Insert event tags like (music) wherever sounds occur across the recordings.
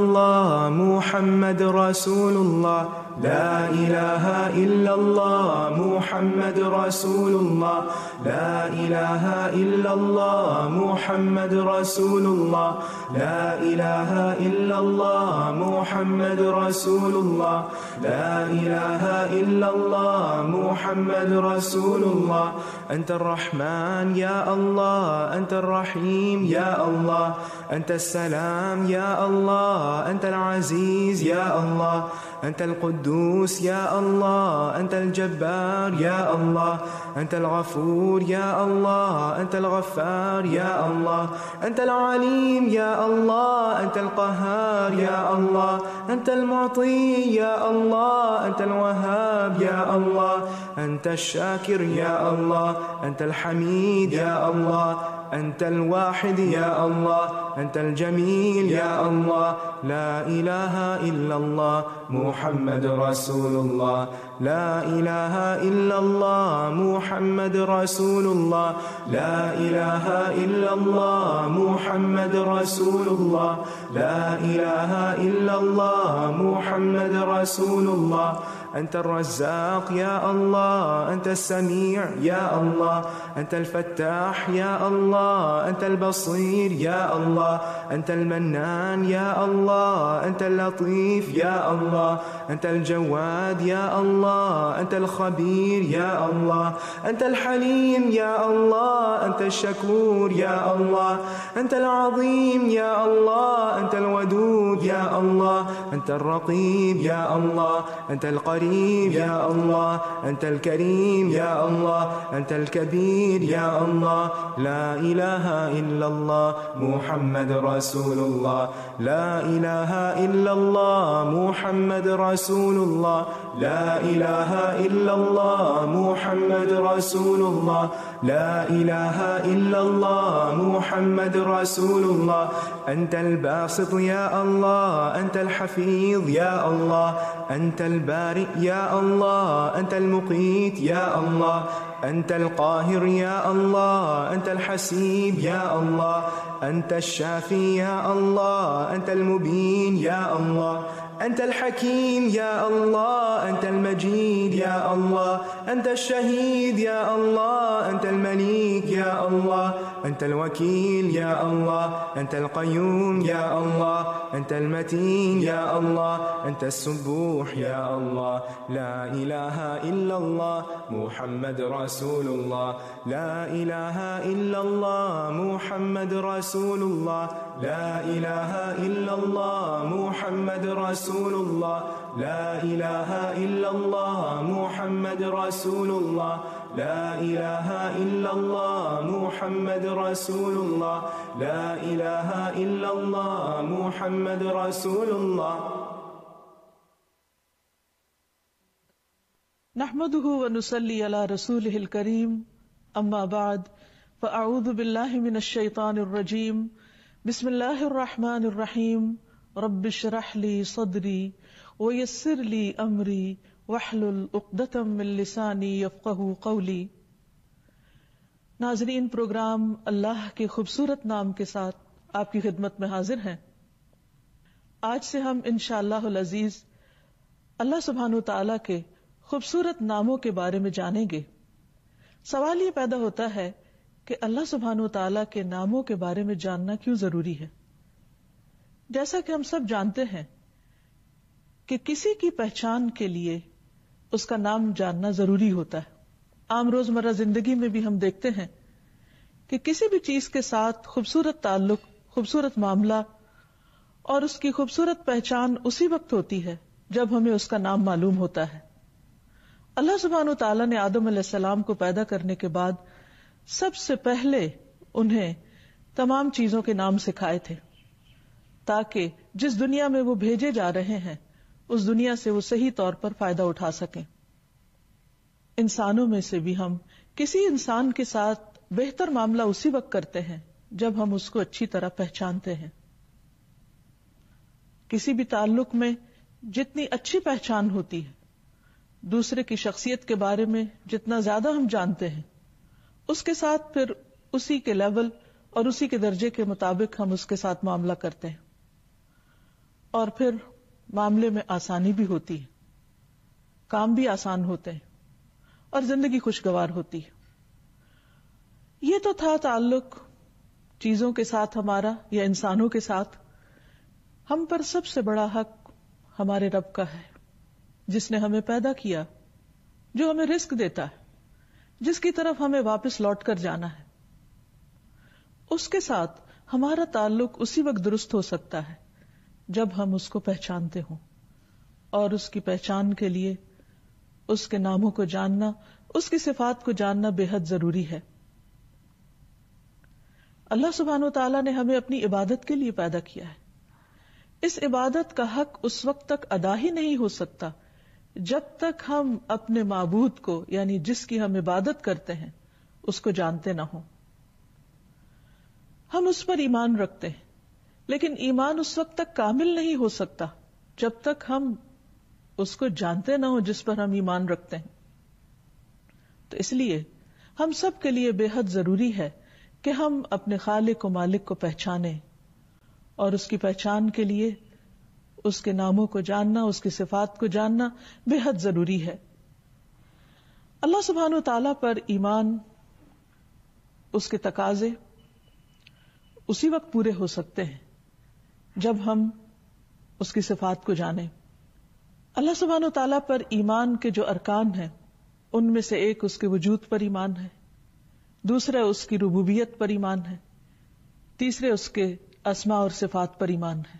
الله محمد رسول الله لا إله إلا الله محمد رسول الله لا إله إلا الله محمد رسول الله لا إله إلا الله محمد رسول الله لا إله إلا الله محمد رسول الله أنت الرحمن يا الله أنت الرحيم يا الله أنت السلام يا الله الله أنت العزيز يا الله أنت القدوس يا الله أنت الجبار يا الله أنت الغفور يا الله أنت الغفار يا الله أنت العليم يا الله أنت القهار يا الله أنت المعطي يا الله أنت الوهاب يا الله أنت الشاكر يا الله أنت الحميد يا الله أنت الواحد يا الله أنت الجميل يا الله لا إله إلا الله محمد رسول الله لا إله إلا الله محمد رسول الله لا إله إلا الله محمد رسول الله لا إله إلا الله محمد رسول الله أنت الرزاق يا الله أنت السميع يا الله أنت الفتاح يا الله أنت البصير يا الله أنت المنان يا الله أنت اللطيف يا الله أنت الجواد يا الله الله أنت الخبير يا الله أنت الحليم يا الله أنت الشكور يا الله أنت العظيم يا الله أنت الودود يا الله أنت الرقيب يا الله أنت القريب يا الله أنت الكريم يا الله أنت الكبير يا الله لا إله إلا الله محمد رسول الله لا إله إلا الله محمد رسول الله لا إله إله إلا الله محمد رسول الله لا إله إلا الله محمد رسول الله أنت الباسط يا الله أنت الحفيظ يا الله أنت البارئ يا الله أنت المقيت يا الله أنت القاهر يا الله أنت الحسيب يا الله أنت الشافي يا الله أنت المبين يا الله أنت الحكيم يا الله أنت المجيد يا الله أنت الشهيد يا الله أنت المليك يا الله أنت الوكيل يا الله أنت القيوم يا الله أنت المتين يا الله أنت السبوح يا الله لا إله إلا الله محمد رسول الله لا إله إلا الله محمد رسول الله لا إله إلا الله محمد رسول الله لا إله إلا الله محمد رسول الله لا إله إلا الله محمد رسول الله لا إله إلا الله محمد رسول الله نحمده ونصلي على رسوله الكريم أما بعد فأعوذ بالله من الشيطان الرجيم बिस्मिल्लाहिर्रहमानिर्रहीम रब्बिशरह ली सदरी वयस्सिर ली अमरी वहलुल उकदतम मिन लिसानी यफकहू कौली नाजरीन प्रोग्राम अल्लाह के खूबसूरत नाम के साथ आपकी खिदमत में हाजिर हैं आज से हम इनशाला अजीज अल्लाह सुबहान तला के खूबसूरत नामों के बारे में जानेंगे सवाल ये पैदा होता है कि अल्लाह सुबहान तला के नामों के बारे में जानना क्यों जरूरी है जैसा कि हम सब जानते हैं कि किसी की पहचान के लिए उसका नाम जानना जरूरी होता है आम रोजमर्रा जिंदगी में भी हम देखते हैं कि किसी भी चीज के साथ खूबसूरत ताल्लुक खूबसूरत मामला और उसकी खूबसूरत पहचान उसी वक्त होती है जब हमें उसका नाम मालूम होता है अल्लाह सुबहान तला ने आदम सलाम को पैदा करने के बाद सबसे पहले उन्हें तमाम चीजों के नाम सिखाए थे ताकि जिस दुनिया में वो भेजे जा रहे हैं उस दुनिया से वो सही तौर पर फायदा उठा सकें इंसानों में से भी हम किसी इंसान के साथ बेहतर मामला उसी वक्त करते हैं जब हम उसको अच्छी तरह पहचानते हैं किसी भी ताल्लुक में जितनी अच्छी पहचान होती है दूसरे की शख्सियत के बारे में जितना ज्यादा हम जानते हैं उसके साथ फिर उसी के लेवल और उसी के दर्जे के मुताबिक हम उसके साथ मामला करते हैं और फिर मामले में आसानी भी होती है काम भी आसान होते हैं और जिंदगी खुशगवार होती है ये तो था ताल्लुक चीजों के साथ हमारा या इंसानों के साथ हम पर सबसे बड़ा हक हमारे रब का है जिसने हमें पैदा किया जो हमें रिस्क देता है जिसकी तरफ हमें वापस लौट कर जाना है उसके साथ हमारा ताल्लुक उसी वक्त दुरुस्त हो सकता है जब हम उसको पहचानते हों और उसकी पहचान के लिए उसके नामों को जानना उसकी सिफात को जानना बेहद जरूरी है अल्लाह सुबहान तला ने हमें अपनी इबादत के लिए पैदा किया है इस इबादत का हक उस वक्त तक अदा ही नहीं हो सकता जब तक हम अपने मबूद को यानी जिसकी हम इबादत करते हैं उसको जानते ना हो हम उस पर ईमान रखते हैं लेकिन ईमान उस वक्त तक कामिल नहीं हो सकता जब तक हम उसको जानते ना हो जिस पर हम ईमान रखते हैं तो इसलिए हम सब के लिए बेहद जरूरी है कि हम अपने खालिक को मालिक को पहचाने और उसकी पहचान के लिए उसके नामों को जानना उसकी सिफात को जानना बेहद जरूरी है अल्लाह सुबहान तला पर ईमान उसके तकाजे उसी वक्त पूरे हो सकते हैं जब हम उसकी सिफात को जाने अल्लाह सुबहान तला पर ईमान के जो अरकान हैं उनमें से एक उसके वजूद पर ईमान है दूसरा उसकी रुबूबियत पर ईमान है तीसरे उसके असमा और सिफात पर ईमान है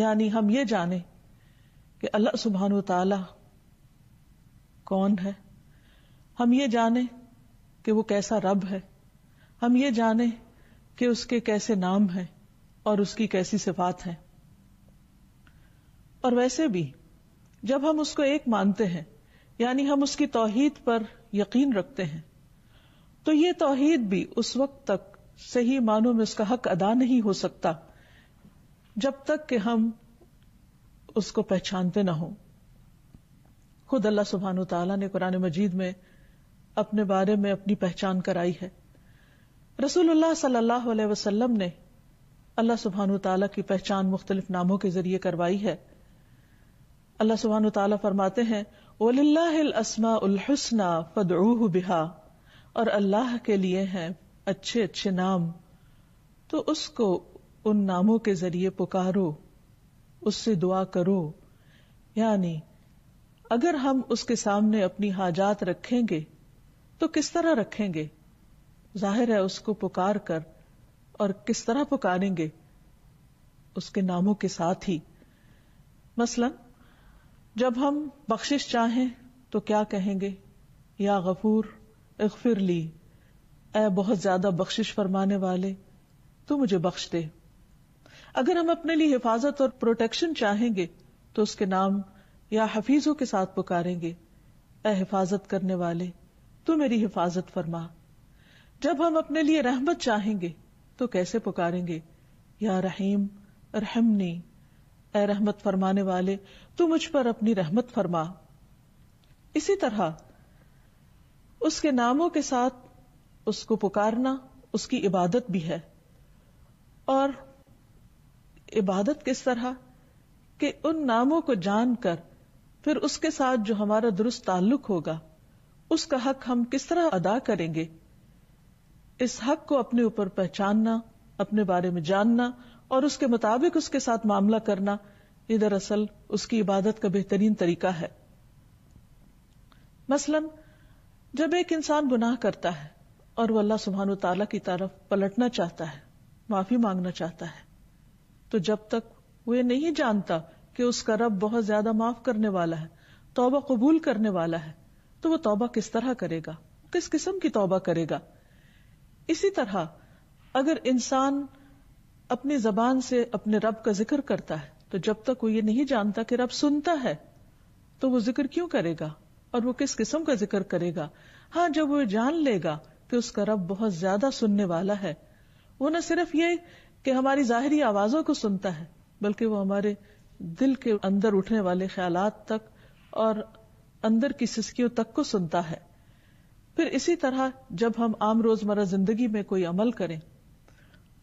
यानी हम ये जाने कि अल्लाह सुबहान तला कौन है हम ये जाने कि वो कैसा रब है हम ये जाने कि उसके कैसे नाम हैं और उसकी कैसी सिफात है और वैसे भी जब हम उसको एक मानते हैं यानी हम उसकी तोहीद पर यकीन रखते हैं तो ये तोहीद भी उस वक्त तक सही मानों में उसका हक अदा नहीं हो सकता जब तक कि हम उसको पहचानते ना हो खुद अल्लाह सुबहान तला ने कुरान मजीद में अपने बारे में अपनी पहचान कराई है रसूलुल्लाह सल्लल्लाहु अलैहि वसल्लम ने अल्लाह सुबहान तला की पहचान मुख्तलिफ नामों के जरिए करवाई है अल्लाह सुबहान तला फरमाते हैं ओल्लासमा उलहसना फदरूह बिहा और अल्लाह के लिए है अच्छे अच्छे नाम तो उसको उन नामों के जरिए पुकारो उससे दुआ करो यानी अगर हम उसके सामने अपनी हाजात रखेंगे तो किस तरह रखेंगे जाहिर है उसको पुकार कर और किस तरह पुकारेंगे उसके नामों के साथ ही मसलन जब हम बख्शिश चाहें तो क्या कहेंगे या गफूर इगफिर ली ए बहुत ज्यादा बख्शिश फरमाने वाले तो मुझे बख्श दे अगर हम अपने लिए हिफाजत और प्रोटेक्शन चाहेंगे तो उसके नाम या हफीजों के साथ पुकारेंगे ए हिफाजत करने वाले तू मेरी हिफाजत फरमा जब हम अपने लिए रहमत चाहेंगे तो कैसे पुकारेंगे या रहीम रहमनी ए रहमत फरमाने वाले तू मुझ पर अपनी रहमत फरमा इसी तरह उसके नामों के साथ उसको पुकारना उसकी इबादत भी है और इबादत किस तरह कि उन नामों को जानकर फिर उसके साथ जो हमारा दुरुस्त ताल्लुक होगा उसका हक हम किस तरह अदा करेंगे इस हक को अपने ऊपर पहचानना अपने बारे में जानना और उसके मुताबिक उसके साथ मामला करना ये दरअसल उसकी इबादत का बेहतरीन तरीका है मसलन जब एक इंसान गुनाह करता है और वह अल्लाह सुबहान तला की तरफ पलटना चाहता है माफी मांगना चाहता है तो जब तक वो ये नहीं जानता कि उसका रब बहुत ज्यादा माफ करने वाला है तोबा कबूल करने वाला है तो वो तोबा किस तरह करेगा किस किस्म की तोबा करेगा इसी तरह अगर इंसान अपनी जबान से अपने रब का जिक्र करता है तो जब तक वो ये नहीं जानता कि रब सुनता है तो वो जिक्र क्यों करेगा और वो किस किस्म का जिक्र करेगा हाँ जब वो जान लेगा कि उसका रब बहुत ज्यादा सुनने वाला है वो न सिर्फ ये कि हमारी जाहरी आवाजों को सुनता है बल्कि वो हमारे दिल के अंदर उठने वाले ख्याल तक और अंदर की सिस्कियों तक को सुनता है फिर इसी तरह जब हम आम रोजमर्रा जिंदगी में कोई अमल करें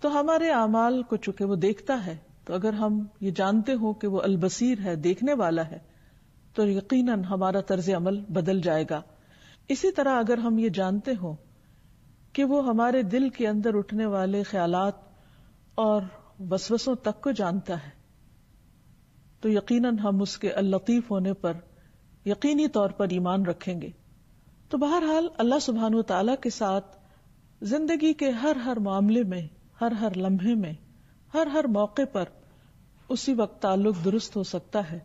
तो हमारे अमाल को चूंकि वो देखता है तो अगर हम ये जानते हो कि वो अलबसीर है देखने वाला है तो यकीनन हमारा तर्ज अमल बदल जाएगा इसी तरह अगर हम ये जानते हो कि वो हमारे दिल के अंदर उठने वाले ख्याल और वसवसों तक को जानता है तो यकीनन हम उसके अल्लतीफ होने पर यकीनी तौर पर ईमान रखेंगे तो बहरहाल अल्लाह सुबहान तला के साथ जिंदगी के हर हर मामले में हर हर लम्हे में हर हर मौके पर उसी वक्त ताल्लुक दुरुस्त हो सकता है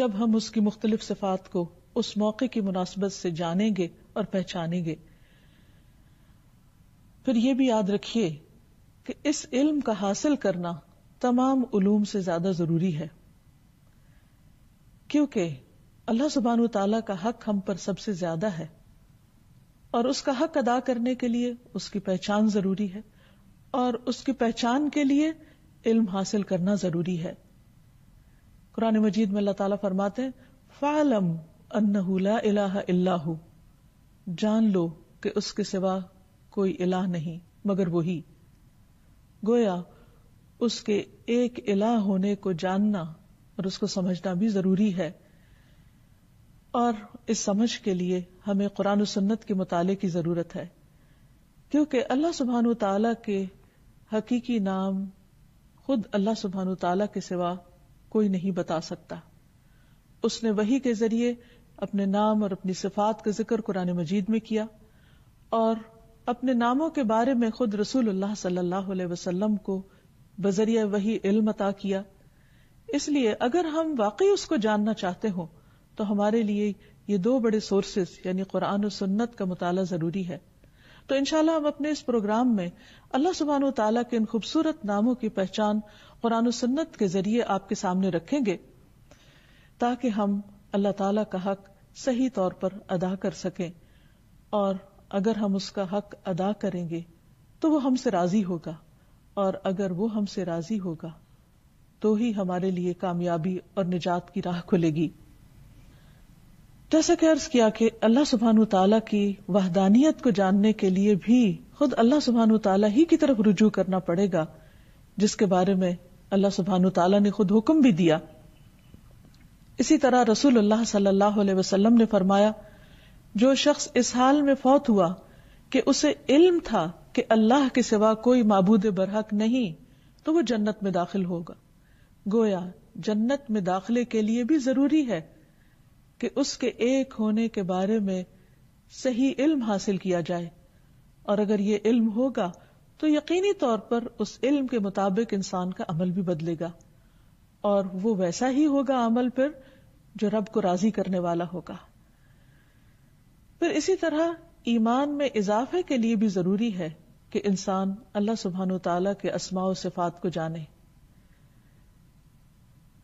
जब हम उसकी मुख्तलिफ सिफात को उस मौके की मुनासबत से जानेंगे और पहचानेंगे फिर यह भी याद रखिए कि इस इल्म का हासिल करना तमाम उलूम से ज्यादा जरूरी है क्योंकि अल्लाह सुबहान तला का हक हम पर सबसे ज्यादा है और उसका हक अदा करने के लिए उसकी पहचान जरूरी है और उसकी पहचान के लिए इल्म हासिल करना जरूरी है कुरान मजीद में अल्लाह ताला फरमाते हैं फालम अन्नहुला जान लो कि उसके सिवा कोई इलाह नहीं मगर वही गोया उसके एक इला होने को जानना और उसको समझना भी जरूरी है और इस समझ के लिए हमें कुरान सन्नत के मुताले की जरूरत है क्योंकि अल्लाह सुबहान तला के हकीकी नाम खुद अल्लाह सुबहान तला के सिवा कोई नहीं बता सकता उसने वही के जरिए अपने नाम और अपनी सिफात का जिक्र कुरान मजीद में किया और अपने नामों के बारे में खुद रसूल सल्लाह वसलम को बजरिया वही इल्म अता किया इसलिए अगर हम वाकई उसको जानना चाहते हो तो हमारे लिए ये दो बड़े सोर्सेस यानी कुरान और सुन्नत का मताला जरूरी है तो इनशाला हम अपने इस प्रोग्राम में अल्लाह सुबहान तला के इन खूबसूरत नामों की पहचान कुरान सुन्नत के जरिए आपके सामने रखेंगे ताकि हम अल्लाह तला का हक सही तौर पर अदा कर सकें और अगर हम उसका हक अदा करेंगे तो वो हमसे राजी होगा और अगर वो हमसे राजी होगा तो ही हमारे लिए कामयाबी और निजात की राह खुलेगी जैसा कि अर्ज किया कि अल्लाह सुबहान तला की वहदानियत को जानने के लिए भी खुद अल्लाह सुबहान तला ही की तरफ रुजू करना पड़ेगा जिसके बारे में अल्लाह सुबहान तला ने खुद हुक्म भी दिया इसी तरह रसूल अल्लाह ने फरमाया जो शख्स इस हाल में फौत हुआ कि उसे इल्म था कि अल्लाह के सिवा कोई मबूद बरहक नहीं तो वो जन्नत में दाखिल होगा गोया जन्नत में दाखिले के लिए भी जरूरी है कि उसके एक होने के बारे में सही इल्म हासिल किया जाए और अगर ये इल्म होगा तो यकीनी तौर पर उस इल्म के मुताबिक इंसान का अमल भी बदलेगा और वो वैसा ही होगा अमल पर जो रब को राजी करने वाला होगा फिर इसी तरह ईमान में इजाफे के लिए भी जरूरी है कि इंसान अल्लाह सुबहान तला के असमा सिफात को जाने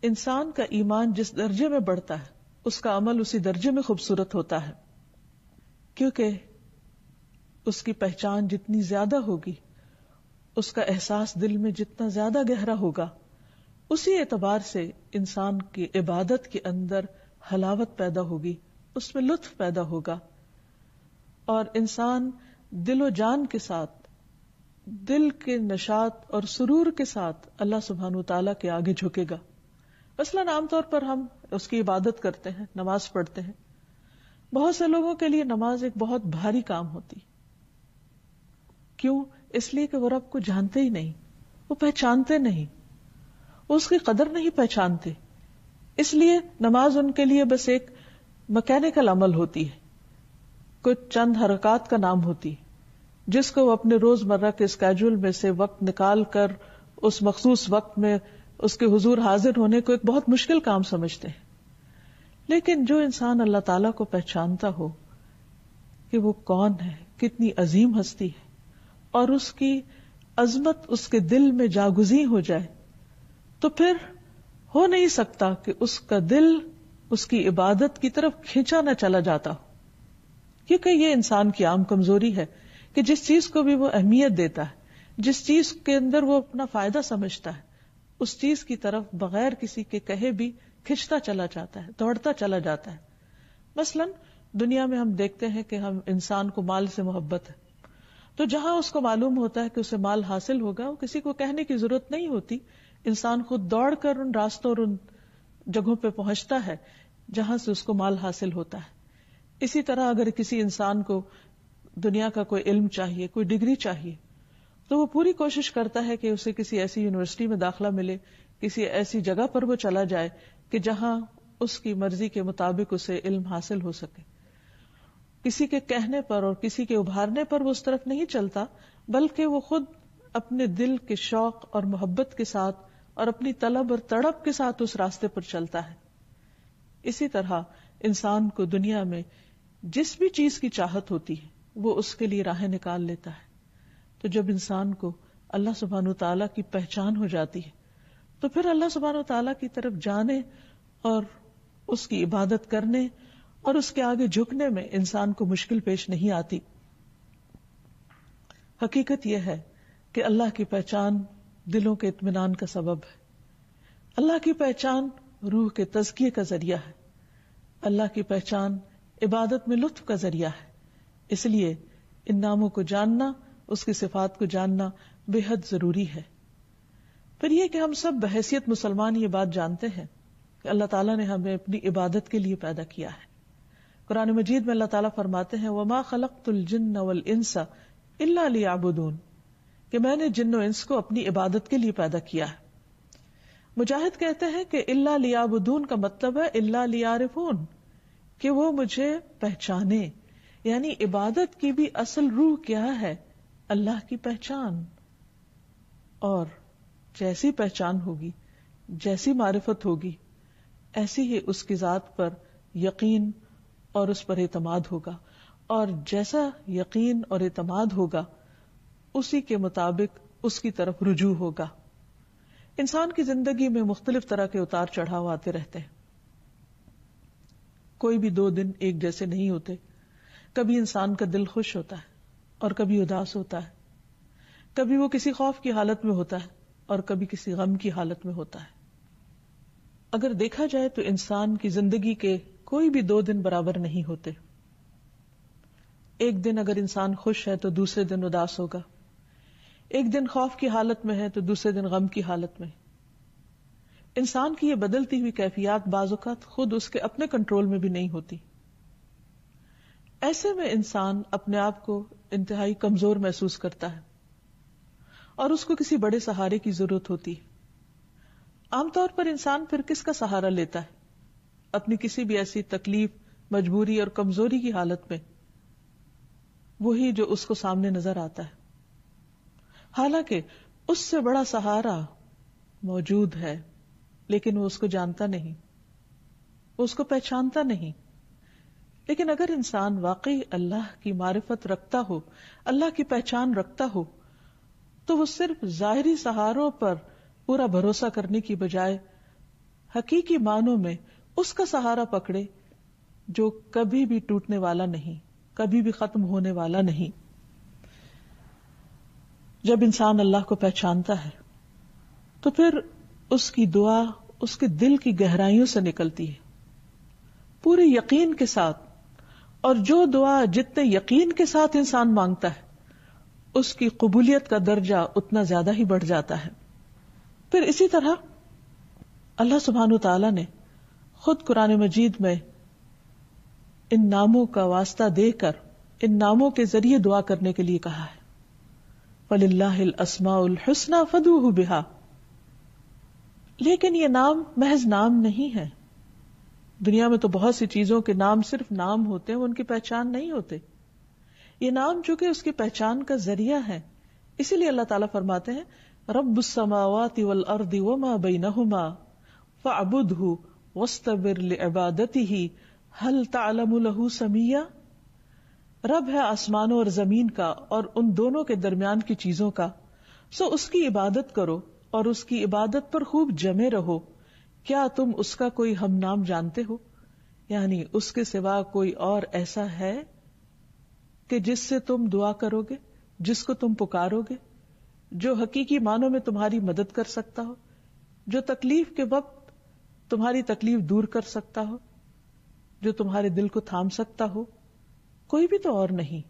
इंसान का ईमान जिस दर्जे में बढ़ता है उसका अमल उसी दर्जे में खूबसूरत होता है क्योंकि उसकी पहचान जितनी ज्यादा होगी उसका एहसास दिल में जितना ज्यादा गहरा होगा उसी एतबार से इंसान की इबादत के अंदर हलावत पैदा होगी उसमें लुत्फ पैदा होगा और इंसान दिलो जान के साथ दिल के नशात और सुरूर के साथ अल्लाह सुबहान तला के आगे झुकेगा मसलन आमतौर पर हम उसकी इबादत करते हैं नमाज पढ़ते हैं बहुत से लोगों के लिए नमाज एक बहुत भारी काम होती क्यों इसलिए कि वो रब को जानते ही नहीं वो पहचानते नहीं वो उसकी कदर नहीं पहचानते इसलिए नमाज उनके लिए बस एक मकैनिकल अमल होती है कुछ चंद हरकत का नाम होती जिसको वो अपने रोजमर्रा के स्केड्यूल में से वक्त निकाल कर उस मखसूस वक्त में उसके हुजूर हाजिर होने को एक बहुत मुश्किल काम समझते हैं लेकिन जो इंसान अल्लाह ताला को पहचानता हो कि वो कौन है कितनी अजीम हस्ती है और उसकी अजमत उसके दिल में जागुजी हो जाए तो फिर हो नहीं सकता कि उसका दिल उसकी इबादत की तरफ खींचा न चला जाता हो क्योंकि ये इंसान की आम कमजोरी है कि जिस चीज को भी वो अहमियत देता है जिस चीज के अंदर वो अपना फायदा समझता है उस चीज की तरफ बगैर किसी के कहे भी खिंचता चला जाता है दौड़ता चला जाता है मसलन दुनिया में हम देखते हैं कि हम इंसान को माल से मोहब्बत है तो जहां उसको मालूम होता है कि उसे माल हासिल होगा वो किसी को कहने की जरूरत नहीं होती इंसान खुद दौड़कर उन रास्तों और उन जगहों पर पहुंचता है जहां से उसको माल हासिल होता है इसी तरह अगर किसी इंसान को दुनिया का कोई इल्म चाहिए कोई डिग्री चाहिए तो वो पूरी कोशिश करता है कि उसे किसी ऐसी यूनिवर्सिटी में दाखला मिले किसी ऐसी जगह पर वो चला जाए कि जहां उसकी मर्जी के मुताबिक उसे इल्म हासिल हो सके किसी के कहने पर और किसी के उभारने पर वो उस तरफ नहीं चलता बल्कि वो खुद अपने दिल के शौक और मोहब्बत के साथ और अपनी तलब और तड़प के साथ उस रास्ते पर चलता है इसी तरह इंसान को दुनिया में जिस भी चीज की चाहत होती है वो उसके लिए राहें निकाल लेता है तो जब इंसान को अल्लाह सुबहान तला की पहचान हो जाती है तो फिर अल्लाह सुबहान तला की तरफ जाने और उसकी इबादत करने और उसके आगे झुकने में इंसान को मुश्किल पेश नहीं आती हकीकत यह है कि अल्लाह की पहचान दिलों के इतमान का सबब है अल्लाह की पहचान रूह के तजकिए का जरिया है अल्लाह की पहचान इबादत में लुत्फ का जरिया है इसलिए इन नामों को जानना उसकी सिफात को जानना बेहद जरूरी है फिर यह कि हम सब बहसियत मुसलमान ये बात जानते हैं कि अल्लाह ताला ने हमें अपनी इबादत के लिए पैदा किया है कुरान मजीद में अल्लाह ताला फरमाते हैं वमा खलक वल इंसा इल्ला कि मैंने जिन्नो इंस को अपनी इबादत के लिए पैदा किया है मुजाहिद कहते हैं कि इल्ला लियाबुदून का मतलब है इल्ला लियारिफून कि वो मुझे पहचाने यानी इबादत की भी असल रूह क्या है अल्लाह की पहचान और जैसी पहचान होगी जैसी मारिफत होगी ऐसी ही उसकी जात पर यकीन और उस पर एतमाद होगा और जैसा यकीन और एतमाद होगा उसी के मुताबिक उसकी तरफ रुजू होगा इंसान की जिंदगी में मुख्तलिफ तरह के उतार चढ़ाव आते रहते हैं कोई भी दो दिन एक जैसे नहीं होते कभी इंसान का दिल खुश होता है और कभी उदास होता है कभी वो किसी खौफ की हालत में होता है और कभी किसी गम की हालत में होता है अगर देखा जाए तो इंसान की जिंदगी के कोई भी दो दिन बराबर नहीं होते एक दिन अगर इंसान खुश है तो दूसरे दिन उदास होगा एक दिन खौफ की हालत में है तो दूसरे दिन गम की हालत में इंसान की ये बदलती हुई कैफियत बाजुकात खुद उसके अपने कंट्रोल में भी नहीं होती ऐसे में इंसान अपने आप को इंतहाई कमजोर महसूस करता है और उसको किसी बड़े सहारे की जरूरत होती है आमतौर पर इंसान फिर किसका सहारा लेता है अपनी किसी भी ऐसी तकलीफ मजबूरी और कमजोरी की हालत में वही जो उसको सामने नजर आता है हालांकि उससे बड़ा सहारा मौजूद है लेकिन वो उसको जानता नहीं उसको पहचानता नहीं लेकिन अगर इंसान वाकई अल्लाह की मारिफत रखता हो अल्लाह की पहचान रखता हो तो वो सिर्फ जाहरी सहारों पर पूरा भरोसा करने की बजाय हकीकी मानों में उसका सहारा पकड़े जो कभी भी टूटने वाला नहीं कभी भी खत्म होने वाला नहीं जब इंसान अल्लाह को पहचानता है तो फिर उसकी दुआ उसके दिल की गहराइयों से निकलती है पूरे यकीन के साथ और जो दुआ जितने यकीन के साथ इंसान मांगता है उसकी कबूलियत का दर्जा उतना ज्यादा ही बढ़ जाता है फिर इसी तरह अल्लाह सुबहान तला ने खुद कुरान मजीद में इन नामों का वास्ता देकर इन नामों के जरिए दुआ करने के लिए कहा है फल असमाउल हसना फदूह बिहा लेकिन ये नाम महज नाम नहीं है दुनिया में तो बहुत सी चीजों के नाम सिर्फ नाम होते हैं उनकी पहचान नहीं होते ये नाम चूंकि उसकी पहचान का जरिया है इसीलिए अल्लाह ताला फरमाते हैं रब समावाति वल अर्दि वमा बैनहुमा फअबुदहु वस्तबिर लिइबादतिहि हल समिया रब है आसमानों और जमीन का और उन दोनों के दरमियान की चीजों का सो उसकी इबादत करो और उसकी इबादत पर खूब जमे रहो क्या तुम उसका कोई हम नाम जानते हो यानी उसके सिवा कोई और ऐसा है कि जिससे तुम दुआ करोगे जिसको तुम पुकारोगे जो हकीकी मानों में तुम्हारी मदद कर सकता हो जो तकलीफ के वक्त तुम्हारी तकलीफ दूर कर सकता हो जो तुम्हारे दिल को थाम सकता हो कोई भी तो और नहीं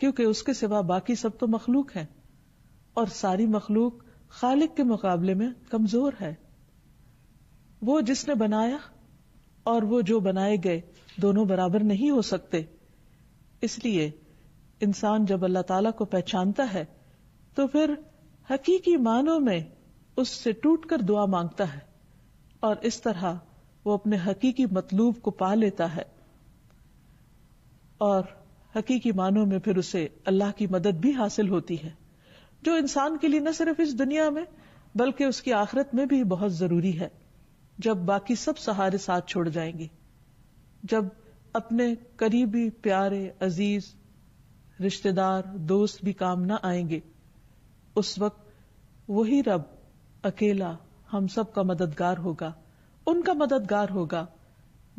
क्योंकि उसके सिवा बाकी सब तो मखलूक है और सारी मखलूक खालिक के मुकाबले में कमजोर है वो जिसने बनाया और वो जो बनाए गए दोनों बराबर नहीं हो सकते इसलिए इंसान जब अल्लाह ताला को पहचानता है तो फिर हकीकी मानों में उससे टूट कर दुआ मांगता है और इस तरह वो अपने हकीकी मतलूब को पा लेता है और हकीकी मानों में फिर उसे अल्लाह की मदद भी हासिल होती है जो इंसान के लिए न सिर्फ इस दुनिया में बल्कि उसकी आखिरत में भी बहुत जरूरी है जब बाकी सब सहारे साथ छोड़ जाएंगे जब अपने करीबी प्यारे अजीज रिश्तेदार दोस्त भी काम ना आएंगे उस वक्त वही रब अकेला हम सब का मददगार होगा उनका मददगार होगा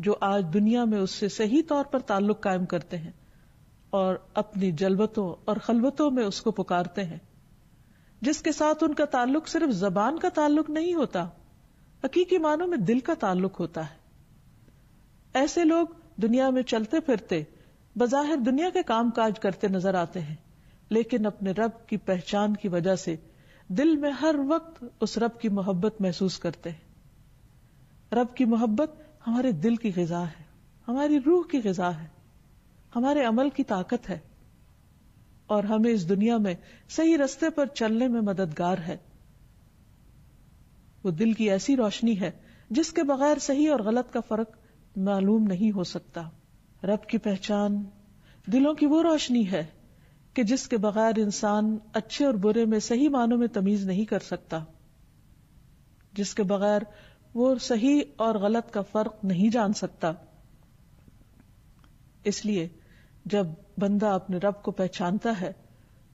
जो आज दुनिया में उससे सही तौर पर ताल्लुक कायम करते हैं और अपनी जलबतों और खलबतों में उसको पुकारते हैं जिसके साथ उनका ताल्लुक सिर्फ जबान का ताल्लुक नहीं होता हकीकी मानों में दिल का ताल्लुक होता है ऐसे लोग दुनिया में चलते फिरते बजाहिर दुनिया के काम काज करते नजर आते हैं लेकिन अपने रब की पहचान की वजह से दिल में हर वक्त उस रब की मोहब्बत महसूस करते हैं रब की मोहब्बत हमारे दिल की गजा है हमारी रूह की गजा है हमारे अमल की ताकत है और हमें इस दुनिया में सही रास्ते पर चलने में मददगार है वो दिल की ऐसी रोशनी है जिसके बगैर सही और गलत का फर्क मालूम नहीं हो सकता रब की पहचान दिलों की वो रोशनी है कि जिसके बगैर इंसान अच्छे और बुरे में सही मानों में तमीज नहीं कर सकता जिसके बगैर वो सही और गलत का फर्क नहीं जान सकता इसलिए जब बंदा अपने रब को पहचानता है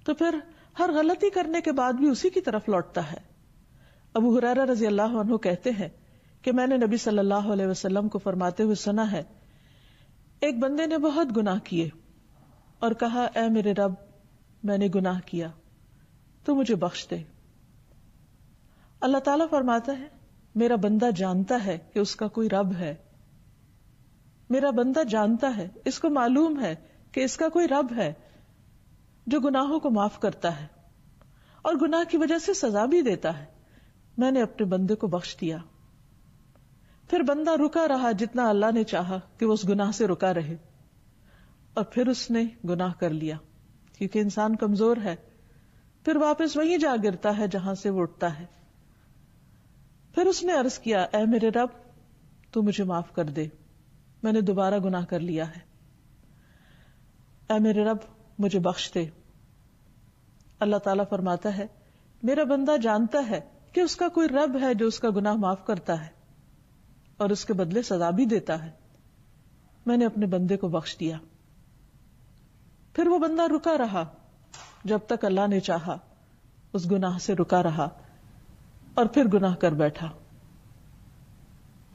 तो फिर हर गलती करने के बाद भी उसी की तरफ लौटता है अबू हुरैरा रजी अल्लाह कहते हैं कि मैंने नबी सल्लल्लाहु अलैहि वसल्लम को फरमाते हुए सुना है एक बंदे ने बहुत गुनाह किए और कहा ऐ मेरे रब मैंने गुनाह किया तो मुझे बख्श दे अल्लाह ताला फरमाता है मेरा बंदा जानता है कि उसका कोई रब है मेरा बंदा जानता है इसको मालूम है कि इसका कोई रब है जो गुनाहों को माफ करता है और गुनाह की वजह से सजा भी देता है मैंने अपने बंदे को बख्श दिया फिर बंदा रुका रहा जितना अल्लाह ने चाहा कि वो उस गुनाह से रुका रहे और फिर उसने गुनाह कर लिया क्योंकि इंसान कमजोर है फिर वापस वहीं जा गिरता है जहां से वो उठता है फिर उसने अर्ज किया ए मेरे रब तू मुझे माफ कर दे मैंने दोबारा गुनाह कर लिया है ए मेरे रब मुझे बख्श दे अल्लाह ताला फरमाता है मेरा बंदा जानता है कि उसका कोई रब है जो उसका गुनाह माफ करता है और उसके बदले सजा भी देता है मैंने अपने बंदे को बख्श दिया फिर वो बंदा रुका रहा जब तक अल्लाह ने चाहा उस गुनाह से रुका रहा और फिर गुनाह कर बैठा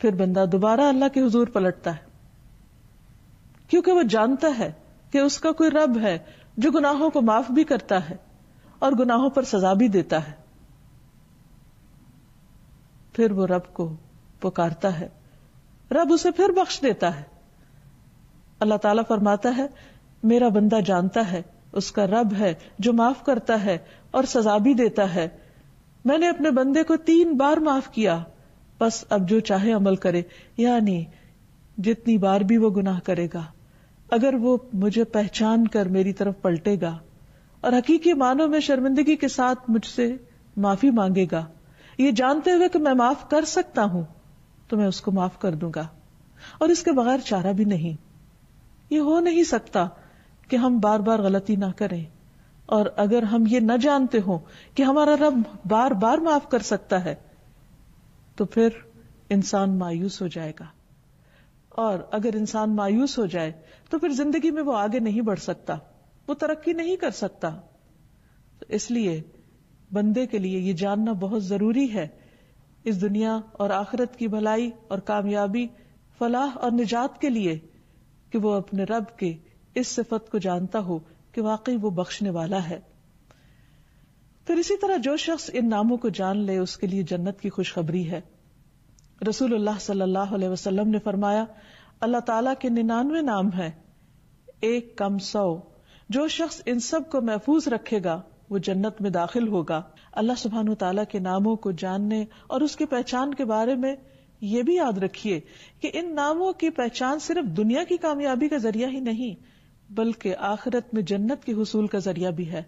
फिर बंदा दोबारा अल्लाह के हुजूर पलटता है क्योंकि वो जानता है कि उसका कोई रब है जो गुनाहों को माफ भी करता है और गुनाहों पर सजा भी देता है फिर वो रब को पुकारता है रब उसे फिर बख्श देता है अल्लाह ताला फरमाता है मेरा बंदा जानता है उसका रब है जो माफ करता है और सजा भी देता है मैंने अपने बंदे को तीन बार माफ किया बस अब जो चाहे अमल करे यानी जितनी बार भी वो गुनाह करेगा अगर वो मुझे पहचान कर मेरी तरफ पलटेगा और हकीकी मानों में शर्मिंदगी के साथ मुझसे माफी मांगेगा ये जानते हुए कि मैं माफ कर सकता हूं तो मैं उसको माफ कर दूंगा और इसके बगैर चारा भी नहीं ये हो नहीं सकता कि हम बार बार गलती ना करें और अगर हम ये न जानते हो कि हमारा रब बार बार माफ कर सकता है तो फिर इंसान मायूस हो जाएगा और अगर इंसान मायूस हो जाए तो फिर जिंदगी में वो आगे नहीं बढ़ सकता वो तरक्की नहीं कर सकता तो इसलिए बंदे के लिए ये जानना बहुत जरूरी है इस दुनिया और आखिरत की भलाई और कामयाबी फलाह और निजात के लिए कि वो अपने रब के इस सिफत को जानता हो कि वाकई वो बख्शने वाला है फिर इसी तरह जो शख्स इन नामों को जान ले उसके लिए जन्नत की खुशखबरी है रसूल सल्लल्लाहु ने फरमाया अल्लाह तला के निन्यानवे नाम है एक कम सौ जो शख्स इन सब को महफूज रखेगा वो जन्नत में दाखिल होगा अल्लाह सुबहान तला के नामों को जानने और उसकी पहचान के बारे में ये भी याद रखिए कि इन नामों की पहचान सिर्फ दुनिया की कामयाबी का जरिया ही नहीं बल्कि आखिरत में जन्नत के हसूल का जरिया भी है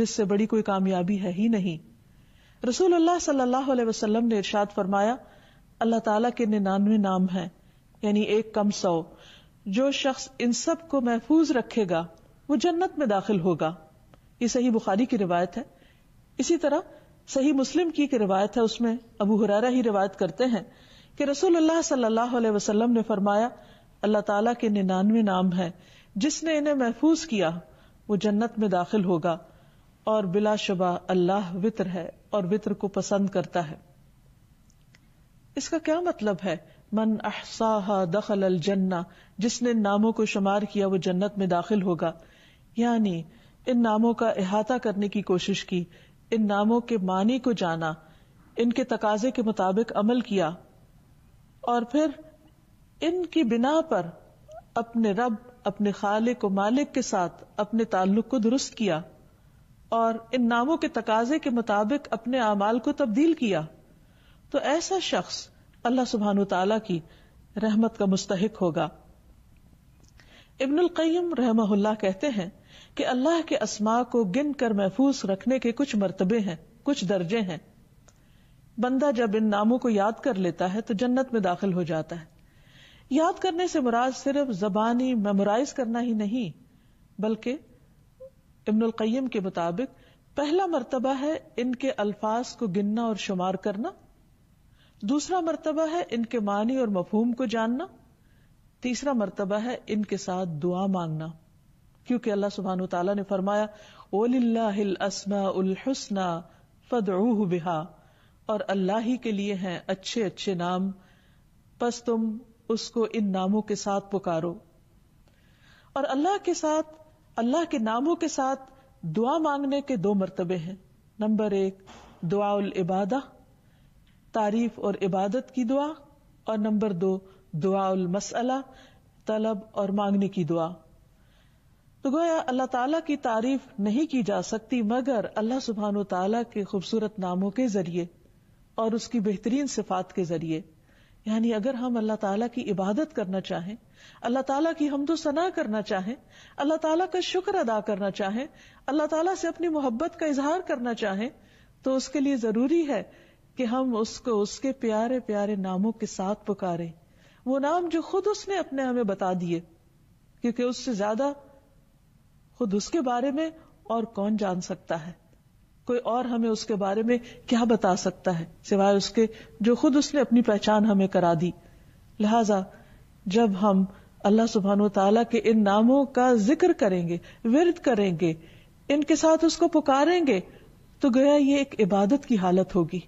जिससे बड़ी कोई कामयाबी है ही नहीं रसूल सल्लल्लाहु अलैहि वसल्लम ने इरशाद फरमाया अल्लाह ताला के निन्यानवे नाम हैं यानी एक कम सौ जो शख्स इन सब को महफूज रखेगा वो जन्नत में दाखिल होगा ये सही बुखारी की रिवायत है इसी तरह सही मुस्लिम की एक रिवायत है उसमें अबू हुरारा ही रिवायत करते हैं कि रसूल सल्लल्लाहु अलैहि वसल्लम ने फरमाया अल्लाह ताला के निन्यानवे नाम है जिसने इन्हें महफूज किया वो जन्नत में दाखिल होगा और बिलाशुबा अल्लाह वित्र है और वित्र को पसंद करता है इसका क्या मतलब है मन अहसाहा दखल अल जन्ना जिसने नामों को शुमार किया वो जन्नत में दाखिल होगा यानी इन नामों का अहाता करने की कोशिश की इन नामों के मानी को जाना इनके तकाजे के मुताबिक अमल किया और फिर इनकी बिना पर अपने रब अपने खालिक व मालिक के साथ अपने ताल्लुक को दुरुस्त किया और इन नामों के तकाजे के मुताबिक अपने अमाल को तब्दील किया तो ऐसा शख्स अल्लाह सुबहान तला की रहमत का मुस्तक होगा इब्नुल कईम रहमहुल्ला कहते हैं कि अल्लाह के असमा को गिन कर महफूज रखने के कुछ मरतबे हैं कुछ दर्जे हैं बंदा जब इन नामों को याद कर लेता है तो जन्नत में दाखिल हो जाता है याद करने से मुराद सिर्फ जबानी मेमोराइज करना ही नहीं बल्कि इब्न कईम के मुताबिक पहला मरतबा है इनके अल्फाज को गिनना और शुमार करना दूसरा मरतबा है इनके मानी और मफहूम को जानना तीसरा मरतबा है इनके साथ दुआ मांगना क्योंकि अल्लाह सुबहान तला ने फरमाया ओलिल्लासना फदरूह बिहा और अल्लाह ही के लिए हैं अच्छे अच्छे नाम बस तुम उसको इन नामों के साथ पुकारो और अल्लाह के साथ अल्लाह के नामों के साथ दुआ मांगने के दो मरतबे हैं नंबर एक दुआ इबादा तारीफ और इबादत की दुआ और नंबर दो दुआ मसला तलब और मांगने की दुआ तो गोया अल्लाह ताला की तारीफ नहीं की जा सकती मगर अल्लाह सुबहान तला के खूबसूरत नामों के जरिए और उसकी बेहतरीन सिफात के जरिए यानी अगर हम अल्लाह ताला की इबादत करना चाहें अल्लाह ताला की हमदो सना करना चाहें अल्लाह ताला का शुक्र अदा करना चाहें अल्लाह ताला से अपनी मोहब्बत का इजहार करना चाहें तो उसके लिए जरूरी है कि हम उसको उसके प्यारे प्यारे नामों के साथ पुकारें वो नाम जो खुद उसने अपने हमें बता दिए क्योंकि उससे ज्यादा खुद उसके बारे में और कौन जान सकता है कोई और हमें उसके बारे में क्या बता सकता है सिवाय उसके जो खुद उसने अपनी पहचान हमें करा दी लिहाजा जब हम अल्लाह सुबहान तला के इन नामों का जिक्र करेंगे विरद करेंगे इनके साथ उसको पुकारेंगे तो गया ये एक इबादत की हालत होगी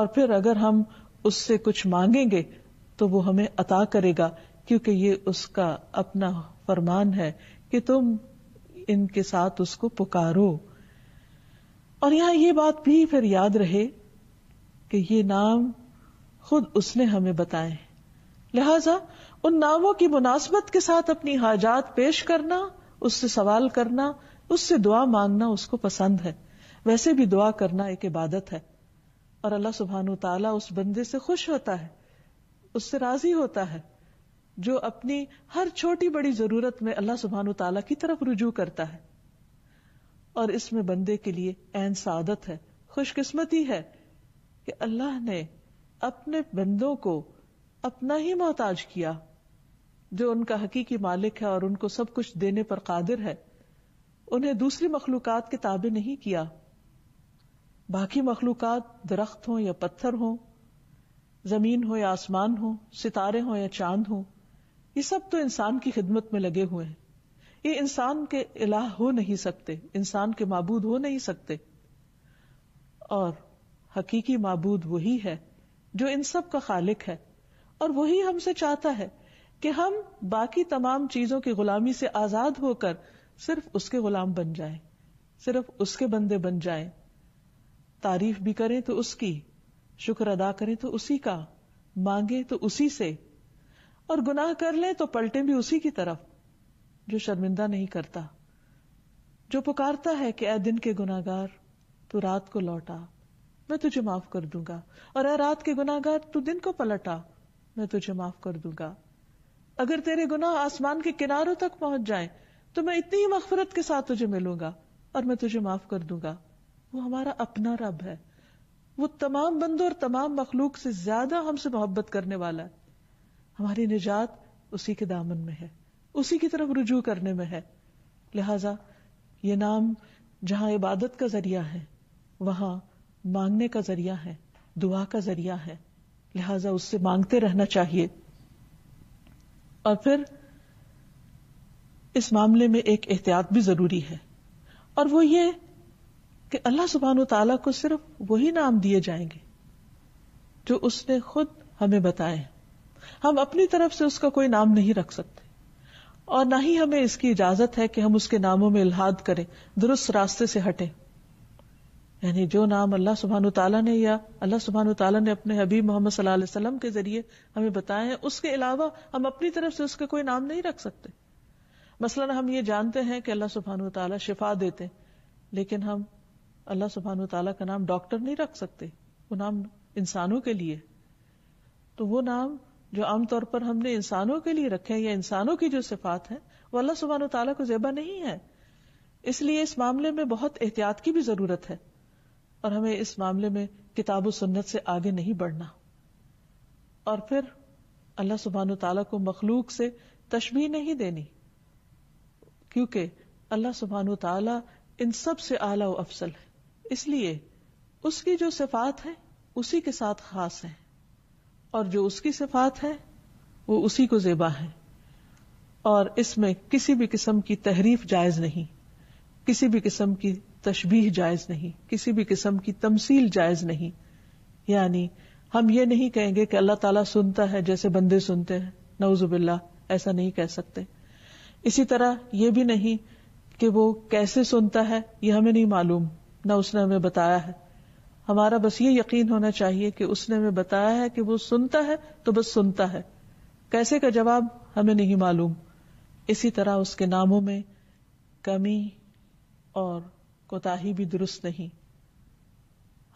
और फिर अगर हम उससे कुछ मांगेंगे तो वो हमें अता करेगा क्योंकि ये उसका अपना फरमान है कि तुम इनके साथ उसको पुकारो और यहां ये बात भी फिर याद रहे कि ये नाम खुद उसने हमें बताए लिहाजा उन नामों की मुनासबत के साथ अपनी हाजात पेश करना उससे सवाल करना उससे दुआ मांगना उसको पसंद है वैसे भी दुआ करना एक इबादत है और अल्लाह सुबहान तला उस बंदे से खुश होता है उससे राजी होता है जो अपनी हर छोटी बड़ी जरूरत में अल्लाह सुबहान तला की तरफ रुजू करता है और इसमें बंदे के लिए एन सादत है खुशकिस्मती है कि अल्लाह ने अपने बंदों को अपना ही मोहताज किया जो उनका हकीकी मालिक है और उनको सब कुछ देने पर कादिर है उन्हें दूसरी मखलूकत के ताबे नहीं किया बाकी मखलूकत दरख्त हो या पत्थर हो जमीन हो या आसमान हो सितारे हों या चांद हो ये सब तो इंसान की खिदमत में लगे हुए हैं ये इंसान के इलाह हो नहीं सकते इंसान के मबूद हो नहीं सकते और हकीकी मबूद वही है जो इन सब का खालिक है और वही हमसे चाहता है कि हम बाकी तमाम चीजों की गुलामी से आजाद होकर सिर्फ उसके गुलाम बन जाए सिर्फ उसके बंदे बन जाए तारीफ भी करें तो उसकी शुक्र अदा करें तो उसी का मांगे तो उसी से और गुनाह कर लें तो पलटे भी उसी की तरफ जो शर्मिंदा नहीं करता जो पुकारता है कि ए दिन के गुनागार तू रात को लौटा मैं तुझे माफ कर दूंगा और ए रात के गुनागार तू दिन को पलटा मैं तुझे माफ कर दूंगा अगर तेरे गुनाह आसमान के किनारों तक पहुंच जाए तो मैं इतनी ही मफफरत के साथ तुझे मिलूंगा और मैं तुझे माफ कर दूंगा वो हमारा अपना रब है वो तमाम बंदों और तमाम मखलूक से ज्यादा हमसे मोहब्बत करने वाला है हमारी निजात उसी के दामन में है उसी की तरफ रुजू करने में है लिहाजा ये नाम जहां इबादत का जरिया है वहां मांगने का जरिया है दुआ का जरिया है लिहाजा उससे मांगते रहना चाहिए और फिर इस मामले में एक एहतियात भी जरूरी है और वो ये कि अल्लाह सुबहान तला को सिर्फ वही नाम दिए जाएंगे जो उसने खुद हमें बताए हम अपनी तरफ से उसका कोई नाम नहीं रख सकते और ना ही हमें इसकी इजाजत है कि हम उसके नामों में इलाहाद करें दुरुस्त रास्ते से हटे यानी जो नाम अल्लाह सुबहान तला ने या अल्लाह सुबहान तला ने अपने हबीब मोहम्मद सल्लाम के जरिए हमें बताए हैं उसके अलावा हम अपनी तरफ से उसका कोई नाम नहीं रख सकते मसलन हम ये जानते हैं कि अल्लाह सुबहान तला शिफा देते लेकिन हम अल्लाह सुबहान तला का नाम डॉक्टर नहीं रख सकते वो नाम इंसानों के लिए तो वो नाम जो आमतौर पर हमने इंसानों के लिए रखे हैं या इंसानों की जो सिफात है वो अल्लाह सुबहान तला को जेबा नहीं है इसलिए इस मामले में बहुत एहतियात की भी जरूरत है और हमें इस मामले में किताब सुन्नत से आगे नहीं बढ़ना और फिर अल्लाह सुबहान तला को मखलूक से तशबी नहीं देनी क्योंकि अल्लाह सुबहान तला इन सब से आला अफसल है इसलिए उसकी जो सिफात है उसी के साथ खास है और जो उसकी सिफात है वो उसी को जेबा है और इसमें किसी भी किस्म की तहरीफ जायज नहीं किसी भी किस्म की तशबीह जायज नहीं किसी भी किस्म की तमसील जायज नहीं यानी हम ये नहीं कहेंगे कि अल्लाह ताला सुनता है जैसे बंदे सुनते हैं नवजुबिल्ला ऐसा नहीं कह सकते इसी तरह यह भी नहीं कि वो कैसे सुनता है यह हमें नहीं मालूम ना उसने हमें बताया है हमारा बस ये यकीन होना चाहिए कि उसने हमें बताया है कि वो सुनता है तो बस सुनता है कैसे का जवाब हमें नहीं मालूम इसी तरह उसके नामों में कमी और कोताही भी दुरुस्त नहीं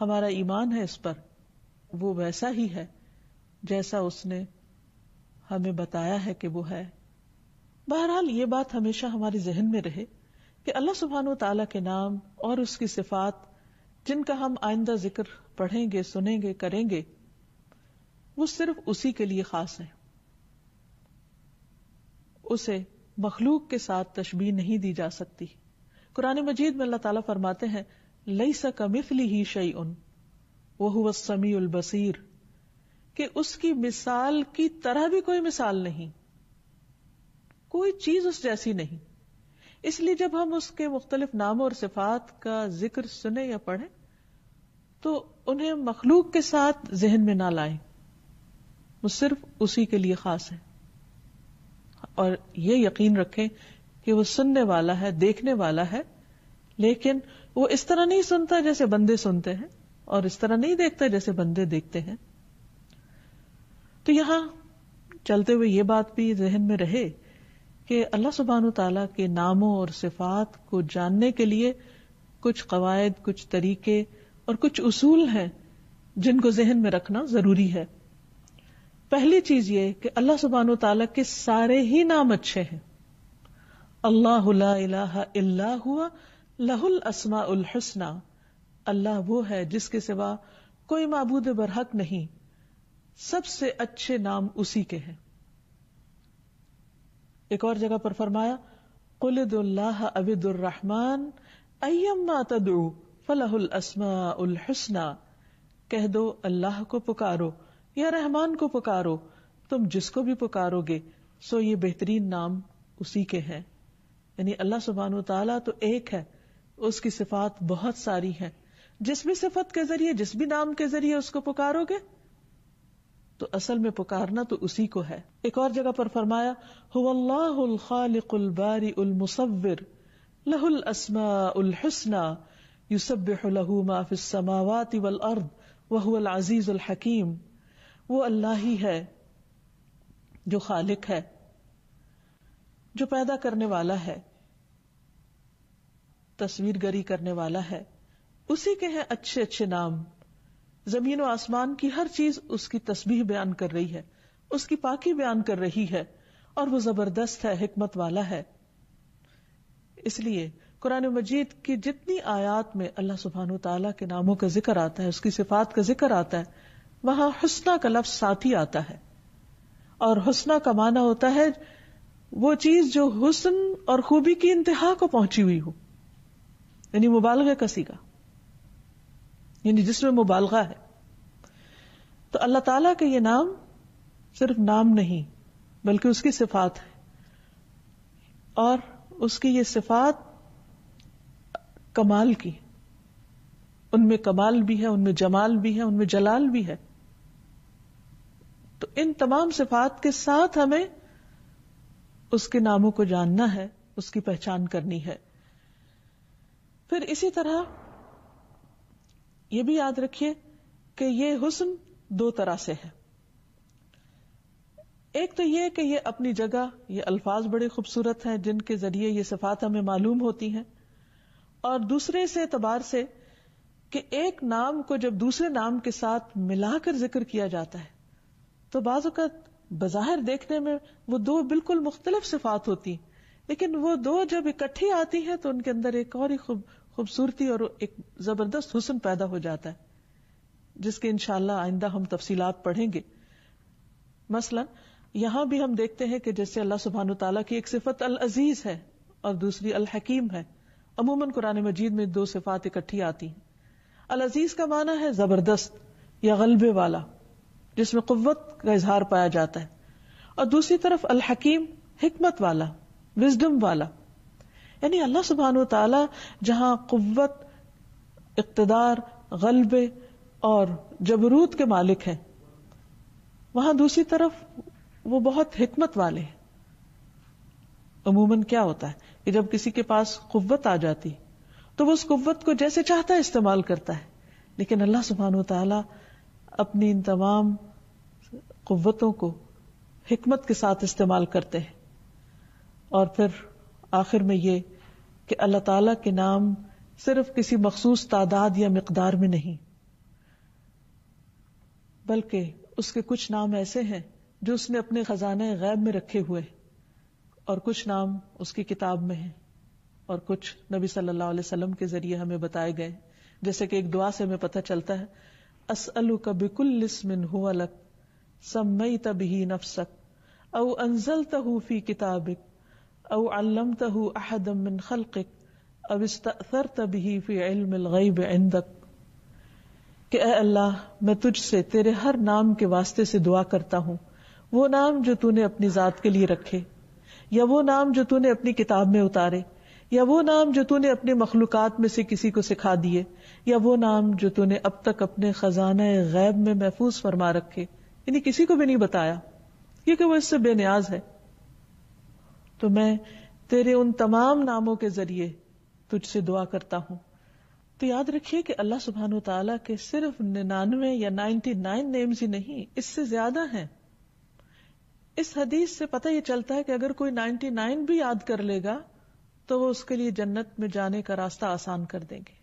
हमारा ईमान है इस पर वो वैसा ही है जैसा उसने हमें बताया है कि वो है बहरहाल ये बात हमेशा हमारे जहन में रहे कि अल्लाह सुबहान तला के नाम और उसकी सिफात जिनका हम आइंदा जिक्र पढ़ेंगे सुनेंगे करेंगे वो सिर्फ उसी के लिए खास है उसे मखलूक के साथ तशबी नहीं दी जा सकती कुरान मजीद में अल्लाह ताला फरमाते हैं लई सका मिफली ही शई उन वह समी उल बसीर कि उसकी मिसाल की तरह भी कोई मिसाल नहीं कोई चीज उस जैसी नहीं इसलिए जब हम उसके मुख्तलिफ नामों और सिफात का जिक्र सुने या पढ़े तो उन्हें मखलूक के साथ जहन में ना लाए वो सिर्फ उसी के लिए खास है और ये यकीन रखें कि वो सुनने वाला है देखने वाला है लेकिन वो इस तरह नहीं सुनता जैसे बंदे सुनते हैं और इस तरह नहीं देखता जैसे बंदे देखते हैं तो यहां चलते हुए ये बात भी जहन में रहे कि अल्लाह सुबहान तला के नामों और सिफात को जानने के लिए कुछ कवायद कुछ तरीके और कुछ उसूल हैं जिनको जहन में रखना जरूरी है पहली चीज ये कि अल्लाह सुबहान तला के सारे ही नाम अच्छे हैं अल्लाह इला हुआ लहुल असमा उल हसना अल्लाह वो है जिसके सिवा कोई मबूद बरहक नहीं सबसे अच्छे नाम उसी के हैं एक और जगह पर फरमाया कुलदुल्लाह अबिदुर्रहमान तदु फलहुल फलाहुल उल हुस्ना कह दो अल्लाह को पुकारो या रहमान को पुकारो तुम जिसको भी पुकारोगे सो ये बेहतरीन नाम उसी के हैं यानी अल्लाह सुबहान तला तो एक है उसकी सिफात बहुत सारी हैं जिस भी सिफत के जरिए जिस भी नाम के जरिए उसको पुकारोगे तो असल में पुकारना तो उसी को है एक और जगह पर फरमाया हुल्लाकुलबारीसविर उल हसना यूसब लहू अजीज उल हकीम वो अल्लाह ही है जो खालिक है जो पैदा करने वाला है तस्वीर गरी करने वाला है उसी के हैं अच्छे अच्छे नाम जमीन और आसमान की हर चीज उसकी तस्बीह बयान कर रही है उसकी पाकि बयान कर रही है और वो जबरदस्त है हिकमत वाला है इसलिए कुरान मजीद की जितनी आयात में अल्लाह सुबहान तला के नामों का जिक्र आता है उसकी सिफात का जिक्र आता है वहां हसना का लफ्ज साथ ही आता है और हसना का माना होता है वो चीज जो हुसन और खूबी की इंतहा को पहुंची हुई हो यानी कसी का यानी जिसमें मुबालगा है तो अल्लाह ताला का ये नाम सिर्फ नाम नहीं बल्कि उसकी सिफात है और उसकी ये सिफात कमाल की उनमें कमाल भी है उनमें जमाल भी है उनमें जलाल भी है तो इन तमाम सिफात के साथ हमें उसके नामों को जानना है उसकी पहचान करनी है फिर इसी तरह ये भी याद रखिए कि ये हुस्न दो तरह से है एक तो ये कि ये अपनी जगह ये अल्फाज बड़े खूबसूरत हैं जिनके जरिए ये सिफात हमें मालूम होती हैं और दूसरे से एतबार से कि एक नाम को जब दूसरे नाम के साथ मिलाकर जिक्र किया जाता है तो बाज़त बाहर देखने में वो दो बिल्कुल मुख्तलिफ सिफात होती लेकिन वो दो जब इकट्ठी आती हैं तो उनके अंदर एक और ही खूब खूबसूरती और एक जबरदस्त हुसन पैदा हो जाता है जिसके इनशाला आइंदा हम तफसीलात पढ़ेंगे मसलन यहां भी हम देखते हैं कि जैसे अल्लाह सुबहान तला की एक सिफत अल अजीज है और दूसरी अल हकीम है अमूमन कुरान मजीद में दो सिफात इकट्ठी आती हैं अल अजीज का माना है जबरदस्त या गलबे वाला जिसमें कुत का इजहार पाया जाता है और दूसरी तरफ अल हकीम हिकमत वाला विजडम वाला यानी अल्लाह सुबहान तला जहां कुत इकतदार गलबे और जबरूत के मालिक हैं वहां दूसरी तरफ वो बहुत हिकमत वाले हैं अमूमन क्या होता है कि जब किसी के पास कुत आ जाती तो वो उस कुत को जैसे चाहता है इस्तेमाल करता है लेकिन अल्लाह सुबहान तला अपनी इन तमाम कुतों को हिकमत के साथ इस्तेमाल करते हैं और फिर आखिर में ये कि अल्लाह ताला के नाम सिर्फ किसी मखसूस तादाद या मकदार में नहीं बल्कि उसके कुछ नाम ऐसे हैं जो उसने अपने खजाने गैब में रखे हुए और कुछ नाम उसकी किताब में है और कुछ नबी सल्लल्लाहु अलैहि वसल्लम के जरिए हमें बताए गए जैसे कि एक दुआ से हमें पता चलता है असअलु कबिकुल्लिस्मिन हुआ लक सम्मई तबही नफसक औ अनजल तहूफी किताबिक او علمته احدا من خلقك अब इस्तरत भी फी इल्म इंदक कि अल्लाह मैं तुझसे तेरे हर नाम के वास्ते से दुआ करता हूँ वो नाम जो तूने अपनी जात के लिए रखे या वो नाम जो तूने अपनी किताब में उतारे या वो नाम जो तूने अपने मखलूक़ात में से किसी को सिखा दिए या वो नाम जो तूने अब तक अपने खजाना गैब में महफूज फरमा रखे यानी किसी को भी नहीं बताया क्योंकि वो इससे बेनियाज है तो मैं तेरे उन तमाम नामों के जरिए तुझसे दुआ करता हूं तो याद रखिए कि अल्लाह सुबहान तला के सिर्फ निन्यानवे या नाइन्टी नाइन नेम्स ही नहीं इससे ज्यादा हैं इस हदीस से पता ये चलता है कि अगर कोई नाइन्टी नाइन भी याद कर लेगा तो वो उसके लिए जन्नत में जाने का रास्ता आसान कर देंगे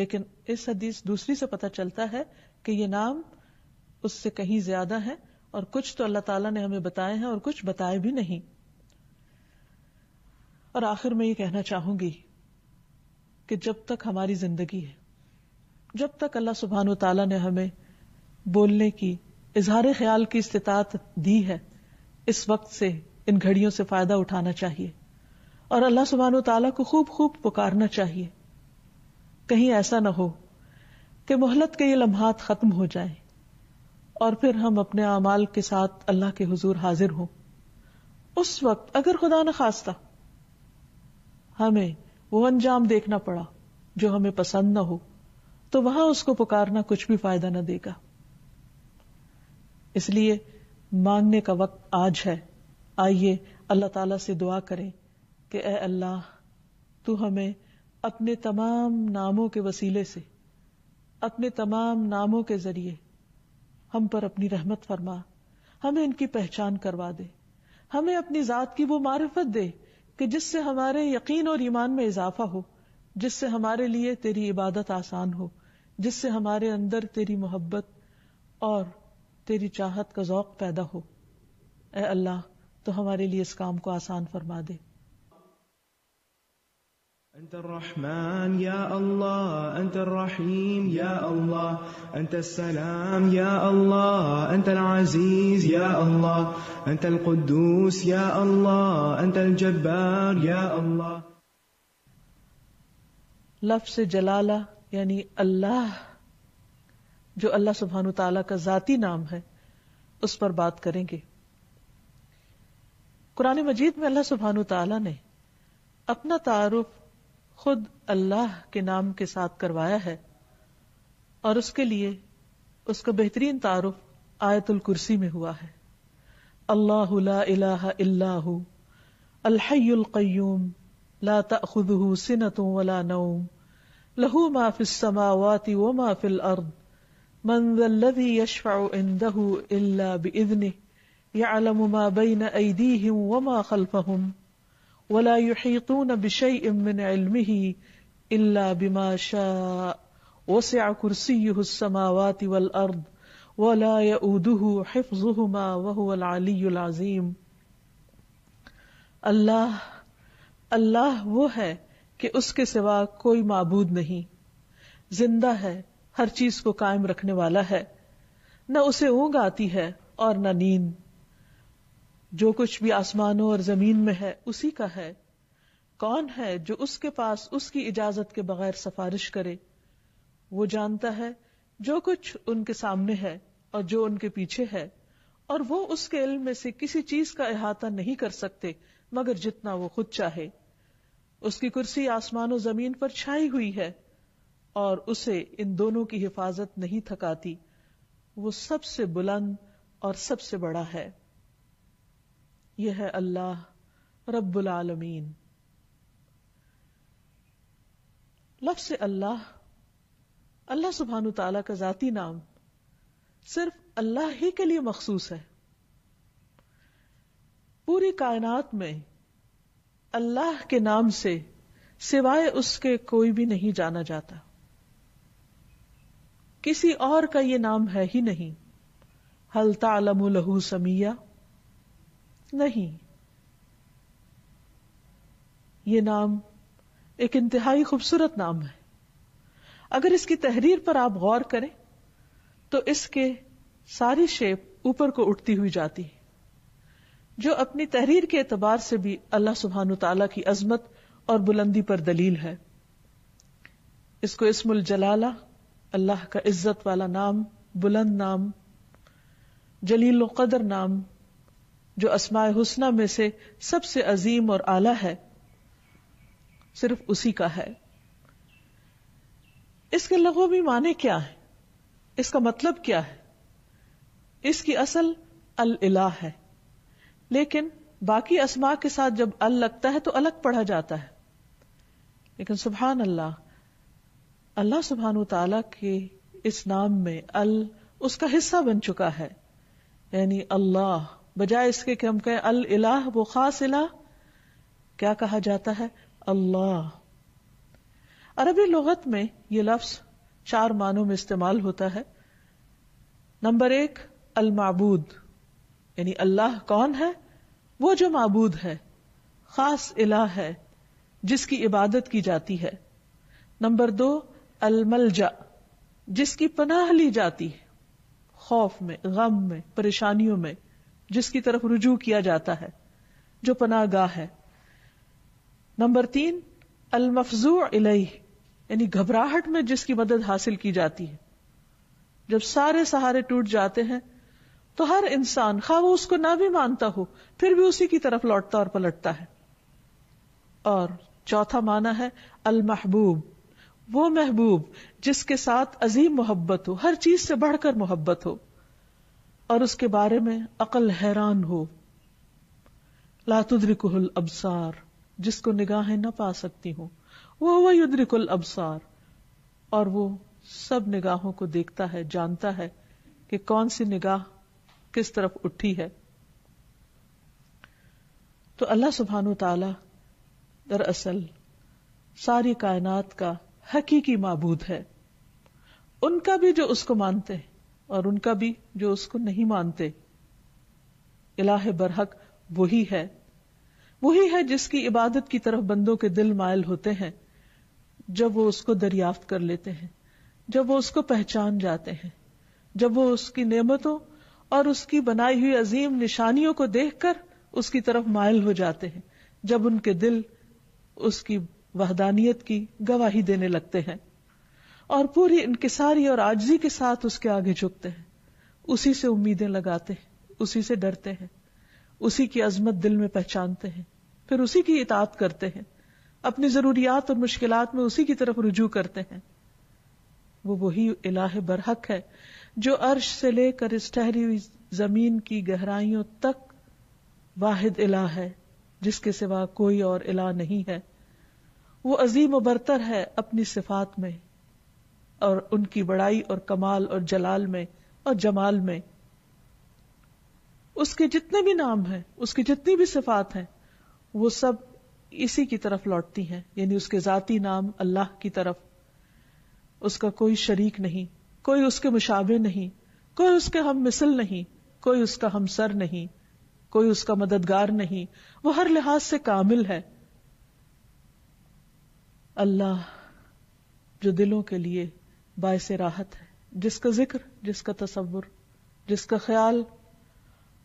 लेकिन इस हदीस दूसरी से पता चलता है कि ये नाम उससे कहीं ज्यादा है और कुछ तो अल्लाह ताला ने हमें बताए हैं और कुछ बताए भी नहीं और आखिर में ये कहना चाहूंगी कि जब तक हमारी जिंदगी है जब तक अल्लाह सुबहान तला ने हमें बोलने की इजहार ख्याल की इस्तात दी है इस वक्त से इन घड़ियों से फायदा उठाना चाहिए और अल्लाह सुबहान तला को खूब खूब पुकारना चाहिए कहीं ऐसा ना हो कि मोहलत के ये लम्हात खत्म हो जाए और फिर हम अपने अमाल के साथ अल्लाह के हजूर हाजिर हों उस वक्त अगर खुदा न खास्ता हमें वो अंजाम देखना पड़ा जो हमें पसंद ना हो तो वहां उसको पुकारना कुछ भी फायदा ना देगा इसलिए मांगने का वक्त आज है आइए अल्लाह ताला से दुआ करें कि ए अल्लाह तू हमें अपने तमाम नामों के वसीले से अपने तमाम नामों के जरिए हम पर अपनी रहमत फरमा हमें इनकी पहचान करवा दे हमें अपनी जात की वो मारिफत दे कि जिससे हमारे यकीन और ईमान में इजाफा हो जिससे हमारे लिए तेरी इबादत आसान हो जिससे हमारे अंदर तेरी मोहब्बत और तेरी चाहत का जौक पैदा हो ए अल्लाह तो हमारे लिए इस काम को आसान फरमा दे أنت الرحمن يا الله أنت الرحيم يا الله أنت السلام يا الله أنت العزيز يا الله أنت القدوس يا الله أنت الجبار يا الله लफ्स जलाला यानी अल्लाह जो अल्लाह सुबहान तला का ज़ाती नाम है उस पर बात करेंगे कुरान मजीद में अल्लाह सुबहान तला ने अपना तारुफ खुद अल्लाह के नाम के साथ करवाया है और उसके लिए उसका बेहतरीन तारुफ आयतुल कुर्सी में हुआ है अल्लाह ला इलाहा इल्लाहु अल्हयुल कय्यूम ला तअखुदुहु सिनतुन वला नौम लहू मा फिस समावाति व मा फिल अर्द من ذا الذي يشفع عنده إلا بإذنه يعلم ما بين أيديهم وما خلفهم वला युहीतून बिशयइन मिन इल्मिही इल्ला बिमा शा वसिअ कुर्सियुहु السماوات والارض ولا يؤوده حفظهما وهو العلي العظيم अल्लाह अल्लाह वो है कि उसके सिवा कोई माबूद नहीं जिंदा है हर चीज को कायम रखने वाला है न उसे ऊंग आती है और न नींद जो कुछ भी आसमानों और जमीन में है उसी का है कौन है जो उसके पास उसकी इजाजत के बगैर सिफारिश करे वो जानता है जो कुछ उनके सामने है और जो उनके पीछे है और वो उसके इल्म में से किसी चीज का अहाता नहीं कर सकते मगर जितना वो खुद चाहे उसकी कुर्सी आसमानों जमीन पर छाई हुई है और उसे इन दोनों की हिफाजत नहीं थकाती वो सबसे बुलंद और सबसे बड़ा है यह है अल्लाह रब्बुल आलमीन लफ्स अल्लाह अल्लाह सुबहानु तला का जाती नाम सिर्फ अल्लाह ही के लिए मखसूस है पूरी कायनात में अल्लाह के नाम से सिवाय उसके कोई भी नहीं जाना जाता किसी और का ये नाम है ही नहीं हलता आलम लहू समिया नहीं ये नाम एक इंतहाई खूबसूरत नाम है अगर इसकी तहरीर पर आप गौर करें तो इसके सारी शेप ऊपर को उठती हुई जाती है जो अपनी तहरीर के एतबार से भी अल्लाह सुबहान तला की अजमत और बुलंदी पर दलील है इसको इसमुल जलाला अल्लाह का इज्जत वाला नाम बुलंद नाम जलील कदर नाम जो असमाय हुसना में से सबसे अजीम और आला है सिर्फ उसी का है इसके लघो भी माने क्या है इसका मतलब क्या है इसकी असल अल इला है लेकिन बाकी असमा के साथ जब अल लगता है तो अलग पढ़ा जाता है लेकिन सुबहान अल्लाह अल्लाह सुबहान तला के इस नाम में अल उसका हिस्सा बन चुका है यानी अल्लाह बजाय इसके कि हम कहें अल इलाह वो खास इलाह क्या कहा जाता है अल्लाह अरबी लगत में ये लफ्ज चार मानों में इस्तेमाल होता है नंबर एक अल माबूद यानी अल्लाह कौन है वो जो माबूद है खास इलाह है जिसकी इबादत की जाती है नंबर दो अलमलजा जिसकी पनाह ली जाती है खौफ में गम में परेशानियों में जिसकी तरफ रुजू किया जाता है जो पनाह गाह है नंबर तीन अलमफजू अलह यानी घबराहट में जिसकी मदद हासिल की जाती है जब सारे सहारे टूट जाते हैं तो हर इंसान खा वो उसको ना भी मानता हो फिर भी उसी की तरफ लौटता और पलटता है और चौथा माना है अल महबूब वो महबूब जिसके साथ अजीम मोहब्बत हो हर चीज से बढ़कर मोहब्बत हो और उसके बारे में अकल हैरान हो लातुद्रिकुल अबसार जिसको निगाहें न पा सकती हूं वह हुआ युद्रिकुल अबसार और वो सब निगाहों को देखता है जानता है कि कौन सी निगाह किस तरफ उठी है तो अल्लाह सुबहान तला दरअसल सारी कायनात का हकीकी मबूद है उनका भी जो उसको मानते हैं और उनका भी जो उसको नहीं मानते इलाह बरहक वही है वही है जिसकी इबादत की तरफ बंदों के दिल मायल होते हैं जब वो उसको दरियाफ्त कर लेते हैं जब वो उसको पहचान जाते हैं जब वो उसकी नेमतों और उसकी बनाई हुई अजीम निशानियों को देखकर उसकी तरफ मायल हो जाते हैं जब उनके दिल उसकी वहदानियत की गवाही देने लगते हैं और पूरी इंकसारी और आजी के साथ उसके आगे झुकते हैं उसी से उम्मीदें लगाते हैं उसी से डरते हैं उसी की अजमत दिल में पहचानते हैं फिर उसी की इतात करते हैं अपनी जरूरियात और मुश्किल में उसी की तरफ रुजू करते हैं वो वही इलाह बरहक है जो अर्श से लेकर इस ठहरी हुई जमीन की गहराइयों तक वाहिद इलाह है जिसके सिवा कोई और इलाह नहीं है वो अजीम बरतर है अपनी सिफात में और उनकी बड़ाई और कमाल और जलाल में और जमाल में उसके जितने भी नाम हैं उसकी जितनी भी सिफात हैं वो सब इसी की तरफ लौटती हैं यानी उसके जाती नाम अल्लाह की तरफ उसका कोई शरीक नहीं कोई उसके मुशाबे नहीं कोई उसके हम मिसल नहीं कोई उसका हम सर नहीं कोई उसका मददगार नहीं वो हर लिहाज से कामिल है अल्लाह जो दिलों के लिए बायस राहत है जिसका जिक्र जिसका तस्वुर जिसका ख्याल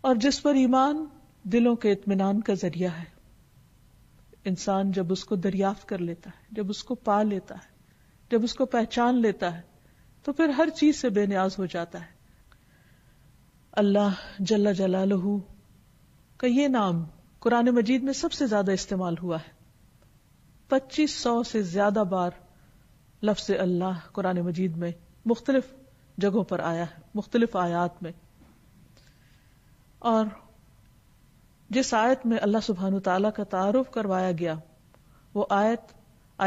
और जिस पर ईमान दिलों के इतमान का जरिया है इंसान जब उसको दरियाफ्त कर लेता है जब उसको पा लेता है जब उसको पहचान लेता है तो फिर हर चीज से बेनियाज हो जाता है अल्लाह जल्ला जलालहू का ये नाम कुरान मजीद में सबसे ज्यादा इस्तेमाल हुआ है पच्चीस सौ से ज्यादा बार लफ्ज अल्लाह कुरान मजीद में मुख्तलिफ जगहों पर आया है मुख्तलिफ आयात में और जिस आयत में अल्लाह सुबहान तला का तारुफ करवाया गया वो आयत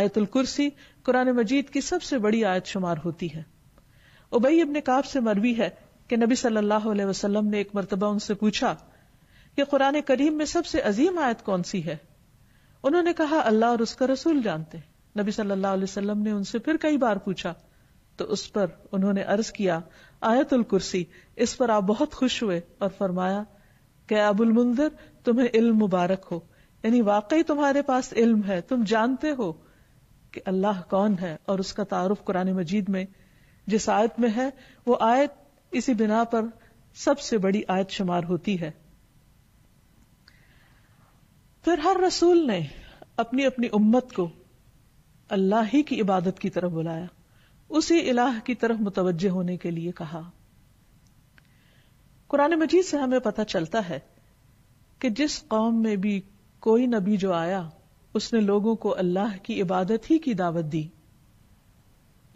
आयतुल कुर्सी कुरान मजीद की सबसे बड़ी आयत शुमार होती है उबई अपने काब से मरवी है कि नबी सल्लल्लाहु अलैहि वसल्लम ने एक मरतबा उनसे पूछा कि कुरान करीम में सबसे अजीम आयत कौन सी है उन्होंने कहा अल्लाह और उसका रसूल जानते हैं नबी सल्लल्लाहु अलैहि वसल्लम ने उनसे फिर कई बार पूछा तो उस पर उन्होंने अर्ज किया आयतुल कुर्सी इस पर आप बहुत खुश हुए और फरमाया कि अबुल मुंदर तुम्हें इल्म मुबारक हो यानी वाकई तुम्हारे पास इल्म है तुम जानते हो कि अल्लाह कौन है और उसका तारुफ कुरान मजीद में जिस आयत में है वो आयत इसी बिना पर सबसे बड़ी आयत शुमार होती है फिर हर रसूल ने अपनी अपनी उम्मत को अल्लाह ही की इबादत की तरफ बुलाया उसी इलाह की तरफ मुतवजह होने के लिए कहा कुरान मजीद से हमें पता चलता है कि जिस कौम में भी कोई नबी जो आया उसने लोगों को अल्लाह की इबादत ही की दावत दी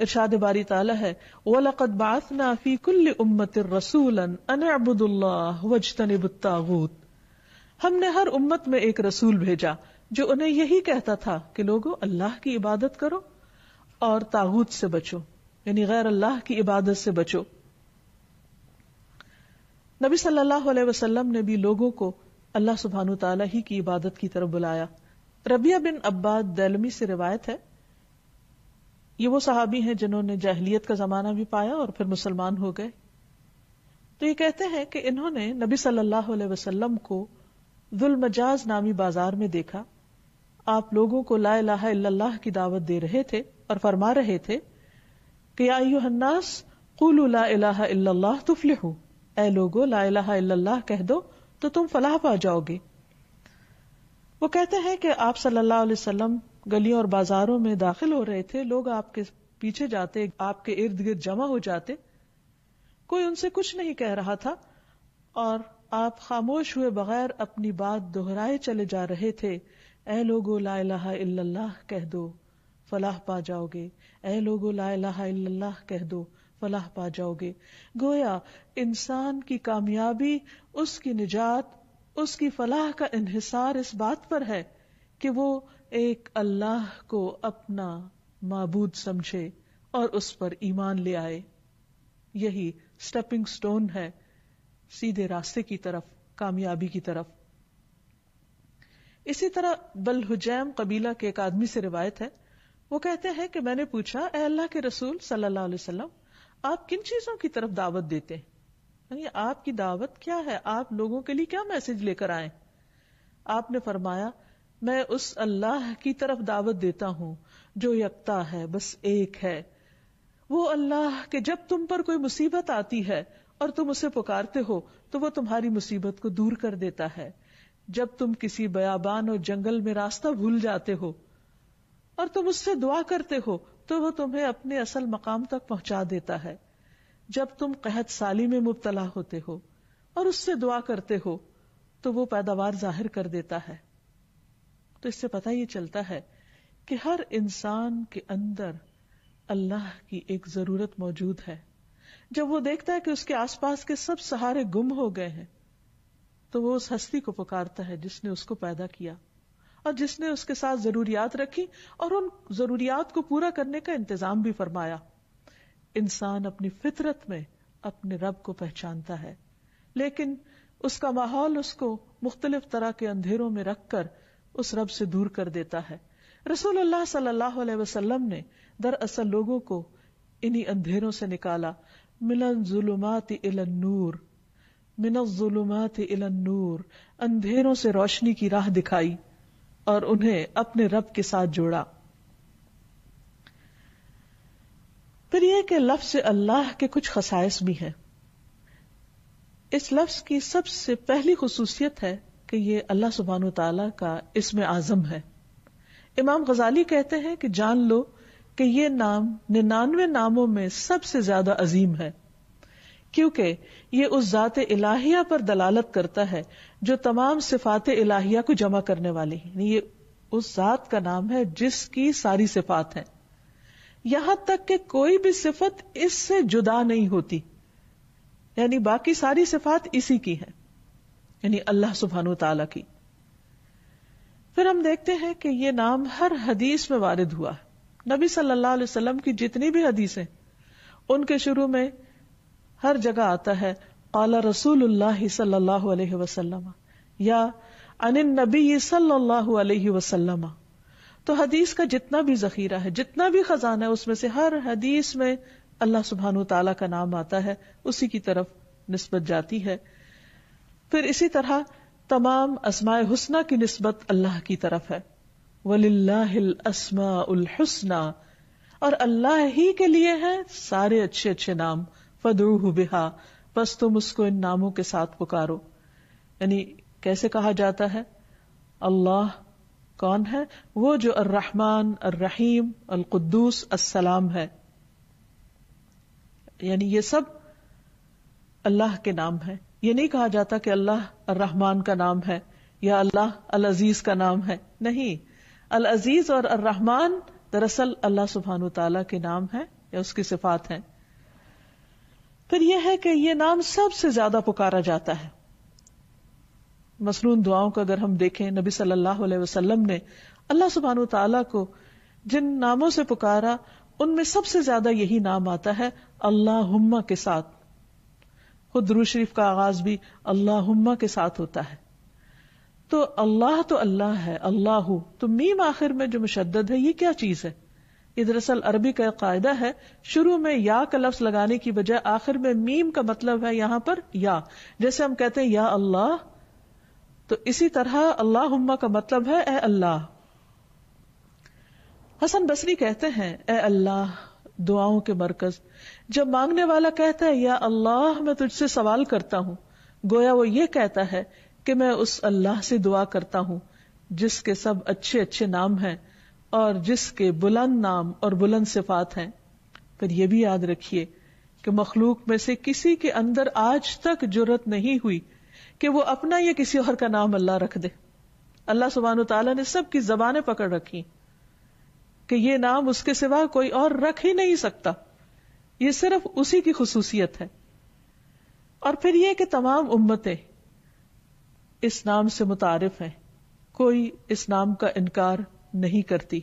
इर्शाद बारी ताला है वलकद बासना फी कुल्ल उम्मत रसूलन अनबुदुल्लाह वजतनिबुत्तागूत हमने हर उम्मत में एक रसूल भेजा जो उन्हें यही कहता था कि लोगों अल्लाह की इबादत करो और तागूत से बचो यानी गैर अल्लाह की इबादत से बचो नबी सल्लल्लाहु अलैहि वसल्लम ने भी लोगों को अल्लाह सुबहानु ताला ही की इबादत की तरफ बुलाया रबिया बिन अब्बाद दैलमी से रिवायत है ये वो सहाबी हैं जिन्होंने जाहलीत का जमाना भी पाया और फिर मुसलमान हो गए तो ये कहते हैं कि इन्होंने नबी सल्लल्लाहु अलैहि वसल्लम को जुलमजाज नामी बाजार में देखा आप लोगों को ला इलाहा इल्लल्लाह की दावत दे रहे थे और फरमा रहे थे कि आयुहन्नास कुल ला इलाहा तुफले हो ए लोगो ला इलाहा इल्लल्लाह कह दो तो तुम फलाह पा जाओगे वो कहते हैं कि आप सल्लल्लाहु अलैहि वसल्लम गलियों और बाजारों में दाखिल हो रहे थे लोग आपके पीछे जाते आपके इर्द गिर्द जमा हो जाते कोई उनसे कुछ नहीं कह रहा था और आप खामोश हुए बगैर अपनी बात दोहराए चले जा रहे थे ए लोगो ला इलाहा कह दो फलाह पा जाओगे ए लोगो ला इलाहा कह दो फलाह पा जाओगे गोया इंसान की कामयाबी उसकी निजात उसकी फलाह का इन्हिसार इस बात पर है कि वो एक अल्लाह को अपना माबूद समझे और उस पर ईमान ले आए यही स्टेपिंग स्टोन है सीधे रास्ते की तरफ कामयाबी की तरफ इसी तरह बलहुजैम कबीला के एक आदमी से रिवायत है वो कहते हैं कि मैंने पूछा ए अल्लाह के रसूल सल्लल्लाहु अलैहि वसल्लम आप किन चीजों की तरफ दावत देते हैं यानी आपकी दावत क्या है आप लोगों के लिए क्या मैसेज लेकर आए आपने फरमाया मैं उस अल्लाह की तरफ दावत देता हूं जो यकता है बस एक है वो अल्लाह के जब तुम पर कोई मुसीबत आती है और तुम उसे पुकारते हो तो वो तुम्हारी मुसीबत को दूर कर देता है जब तुम किसी बयाबान और जंगल में रास्ता भूल जाते हो और तुम उससे दुआ करते हो तो वो तुम्हें अपने असल मकाम तक पहुंचा देता है जब तुम कहत साली में मुबतला होते हो और उससे दुआ करते हो तो वो पैदावार जाहिर कर देता है तो इससे पता ये चलता है कि हर इंसान के अंदर अल्लाह की एक जरूरत मौजूद है जब वो देखता है कि उसके आसपास के सब सहारे गुम हो गए हैं तो वो उस हस्ती को पुकारता है जिसने उसको पैदा किया और जिसने उसके साथ जरूरियात रखी और उन जरूरियात को पूरा करने का इंतजाम भी फरमाया इंसान अपनी फितरत में अपने रब को पहचानता है लेकिन उसका माहौल उसको मुख्तलिफ तरह के अंधेरों में रखकर उस रब से दूर कर देता है रसूलुल्लाह सल्लल्लाहु अलैहि वसल्लम ने दरअसल लोगों को इन्हीं अंधेरों से निकाला मिलन इलन नूर मिनजुलुमात नूर अंधेरों से रोशनी की राह दिखाई और उन्हें अपने रब के साथ जोड़ा फिर यह कि लफ्ज से अल्लाह के कुछ खसायस भी हैं इस लफ्ज की सबसे पहली खसूसियत है कि यह अल्लाह सुबहान तला का इसमें आजम है इमाम गजाली कहते हैं कि जान लो कि यह नाम निन्यानवे नामों में सबसे ज्यादा अजीम है क्योंकि ये उस जात इलाहिया पर दलालत करता है जो तमाम सिफात इलाहिया को जमा करने वाली है ये उस जात का नाम है जिसकी सारी सिफात है यहां तक कि कोई भी सिफत इससे जुदा नहीं होती यानी बाकी सारी सिफात इसी की है यानी अल्लाह सुबहान तला की फिर हम देखते हैं कि ये नाम हर हदीस में वारिद हुआ नबी सल्लल्लाहु अलैहि वसल्लम की जितनी भी हदीसें उनके शुरू में हर जगह आता है काला रसूल सल्लल्लाहु अलैहि वसल्लम या अन नबी सल्लल्लाहु अलैहि वसल्लम तो हदीस का जितना भी जखीरा है जितना भी खजाना है उसमें से हर हदीस में अल्लाह सुबहान तला का नाम आता है उसी की तरफ नस्बत जाती है फिर इसी तरह तमाम असमाय हुसना की नस्बत अल्लाह की तरफ है वलिल्लाहिल असमा उल हुसना और अल्लाह ही के लिए है सारे अच्छे अच्छे नाम फदरू बिहा बस तुम उसको इन नामों के साथ पुकारो यानी कैसे कहा जाता है अल्लाह कौन है वो जो अर्रहमान अर्रहीम अलकुद्दूस अस्सलाम है यानी ये सब अल्लाह के नाम है ये नहीं कहा जाता कि अल्लाह अर्रहमान का नाम है या अल्लाह अल अजीज का नाम है नहीं अल अजीज और अर्रहमान दरअसल अल्लाह सुबहान तला के नाम है या उसकी सिफात है फिर यह है कि यह नाम सबसे ज्यादा पुकारा जाता है मसनून दुआओं को अगर हम देखें नबी सल्लल्लाहु अलैहि वसल्लम ने अल्लाह सुबहान तआला को जिन नामों से पुकारा उनमें सबसे ज्यादा यही नाम आता है अल्लाहुम्मा के साथ खुद दरू का आगाज भी अल्लाह के साथ होता है तो अल्लाह तो अल्लाह है अल्लाह तो मीम आखिर में जो मुशद है ये क्या चीज है ये दरअसल अरबी का एक कायदा है शुरू में या का लफ्ज लगाने की बजाय आखिर में मीम का मतलब है यहाँ पर या जैसे हम कहते हैं या अल्लाह तो इसी तरह अल्लाह का मतलब है ए अल्लाह हसन बसरी कहते हैं ए अल्लाह दुआओं के मरकज जब मांगने वाला कहता है या अल्लाह मैं तुझसे सवाल करता हूँ गोया वो ये कहता है कि मैं उस अल्लाह से दुआ करता हूँ जिसके सब अच्छे अच्छे नाम हैं और जिसके बुलंद नाम और बुलंद सिफात हैं पर यह भी याद रखिए कि मखलूक में से किसी के अंदर आज तक जरूरत नहीं हुई कि वो अपना या किसी और का नाम अल्लाह रख दे अल्लाह सुबहान तला ने सबकी जबाने पकड़ रखी कि ये नाम उसके सिवा कोई और रख ही नहीं सकता ये सिर्फ उसी की खसूसियत है और फिर यह कि तमाम उम्मतें इस नाम से मुतारफ हैं कोई इस नाम का इनकार नहीं करती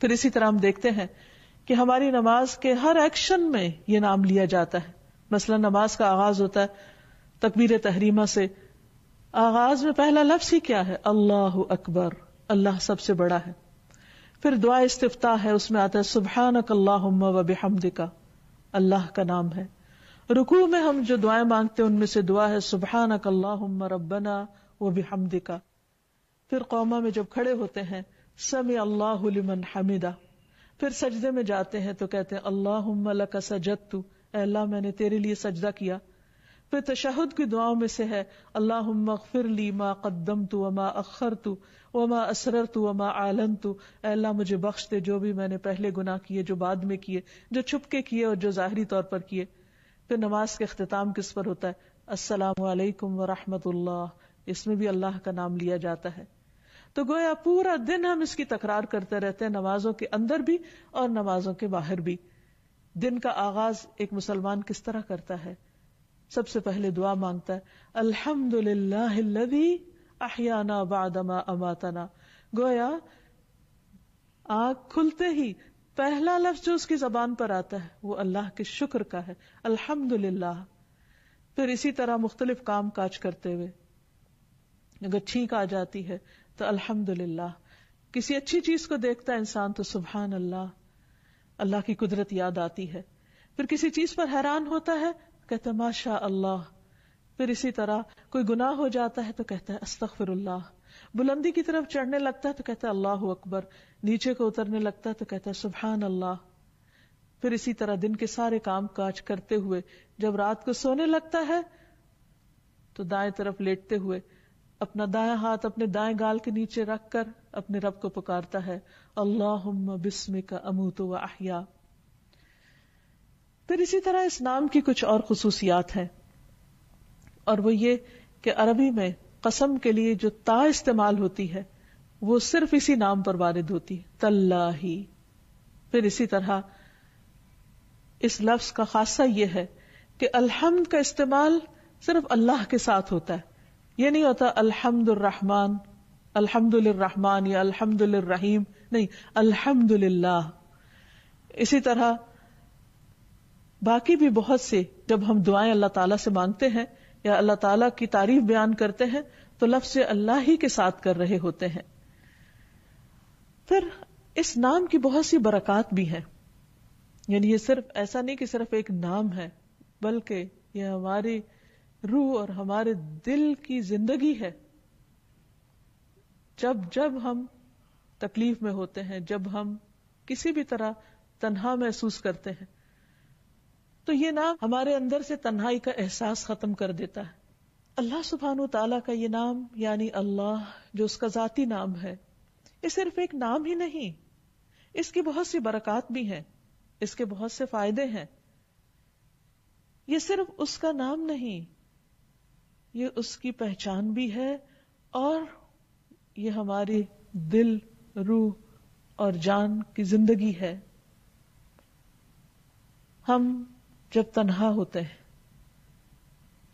फिर इसी तरह हम देखते हैं कि हमारी नमाज के हर एक्शन में ये नाम लिया जाता है मसला नमाज का आगाज होता है तकबीर तहरीमा से आगाज में पहला लफ्स ही क्या है अल्लाह अकबर अल्लाह सबसे बड़ा है फिर दुआ इस्तफ़ता है उसमें आता है सुबहानक अल्लाह वबहमद का अल्लाह का नाम है रुकू में हम जो दुआएं मांगते हैं उनमें से दुआ है सुबहानक अल्लाह रब्बना वबिहमद का फिर कौमा में जब खड़े होते हैं समी अल्लाह लिमन फिर सजदे में जाते हैं तो कहते हैं अल्लाह का सजद तू अल्लाह मैंने तेरे लिए सजदा किया फिर तशहद की दुआओं में से है अल्लाह फिर ली माँ कदम तो अमा अखर तू अमा असर तो अमा आलन तू अल्लाह मुझे बख्श दे जो भी मैंने पहले गुनाह किए जो बाद में किए जो छुप के किए और जो जाहरी तौर पर किए फिर नमाज के अख्ताम किस पर होता है असलामकम वरहमत इसमें भी अल्लाह का नाम लिया जाता है तो गोया पूरा दिन हम इसकी तकरार करते रहते हैं नमाजों के अंदर भी और नमाजों के बाहर भी दिन का आगाज एक मुसलमान किस तरह करता है सबसे पहले दुआ मांगता है अल्हम्दुलिल्लाहिल्लज़ी अहयाना बादमा अमातना गोया आग खुलते ही पहला लफ्ज जो उसकी जबान पर आता है वो अल्लाह के शुक्र का है अल्हम्दुलिल्लाह फिर इसी तरह मुख्तलिफ काम काज करते हुए अगर छींक आ जाती है तो अल्हम्दुलिल्लाह किसी अच्छी चीज को देखता है इंसान तो सुबहान अल्लाह अल्लाह की कुदरत याद आती है फिर किसी चीज पर हैरान होता है कहता माशा अल्लाह फिर इसी तरह कोई गुनाह हो जाता है तो कहता है अस्तफर बुलंदी की तरफ चढ़ने लगता है तो कहता है अल्लाह अकबर नीचे को उतरने लगता है तो कहता है सुबहान अल्लाह फिर इसी तरह दिन के सारे काम काज करते हुए जब रात को सोने लगता है तो दाएं तरफ लेटते हुए अपना दाया हाथ अपने दाएं गाल के नीचे रख कर अपने रब को पुकारता है अल्लाह बिस्म का अमूत व फिर इसी तरह इस नाम की कुछ और खसूसियात हैं और वो ये कि अरबी में कसम के लिए जो ता इस्तेमाल होती है वो सिर्फ इसी नाम पर वारिद होती है तल्लाही फिर इसी तरह इस लफ्ज का खासा यह है कि अलहमद का इस्तेमाल सिर्फ अल्लाह के साथ होता है ये नहीं होता अल्हम्दुलरहमान अल्हम्दुलिर्रहमान या अल्हम्दुलिर्रहीम नहीं अल्हम्दुलिल्लाह इसी तरह बाकी भी बहुत से जब हम दुआएं अल्लाह ताला से मांगते हैं या अल्लाह ताला की तारीफ बयान करते हैं तो लफ्ज अल्लाह ही के साथ कर रहे होते हैं फिर इस नाम की बहुत सी बरकत भी है यानी ये सिर्फ ऐसा नहीं कि सिर्फ एक नाम है बल्कि ये हमारी रूह और हमारे दिल की जिंदगी है जब जब हम तकलीफ में होते हैं जब हम किसी भी तरह तन्हा महसूस करते हैं तो ये नाम हमारे अंदर से तन्हाई का एहसास खत्म कर देता है अल्लाह सुबहान तला का ये नाम यानी अल्लाह जो उसका जाती नाम है ये सिर्फ एक नाम ही नहीं इसकी बहुत सी बरकत भी हैं इसके बहुत से फायदे हैं ये सिर्फ उसका नाम नहीं ये उसकी पहचान भी है और ये हमारी दिल रूह और जान की जिंदगी है हम जब तन्हा होते हैं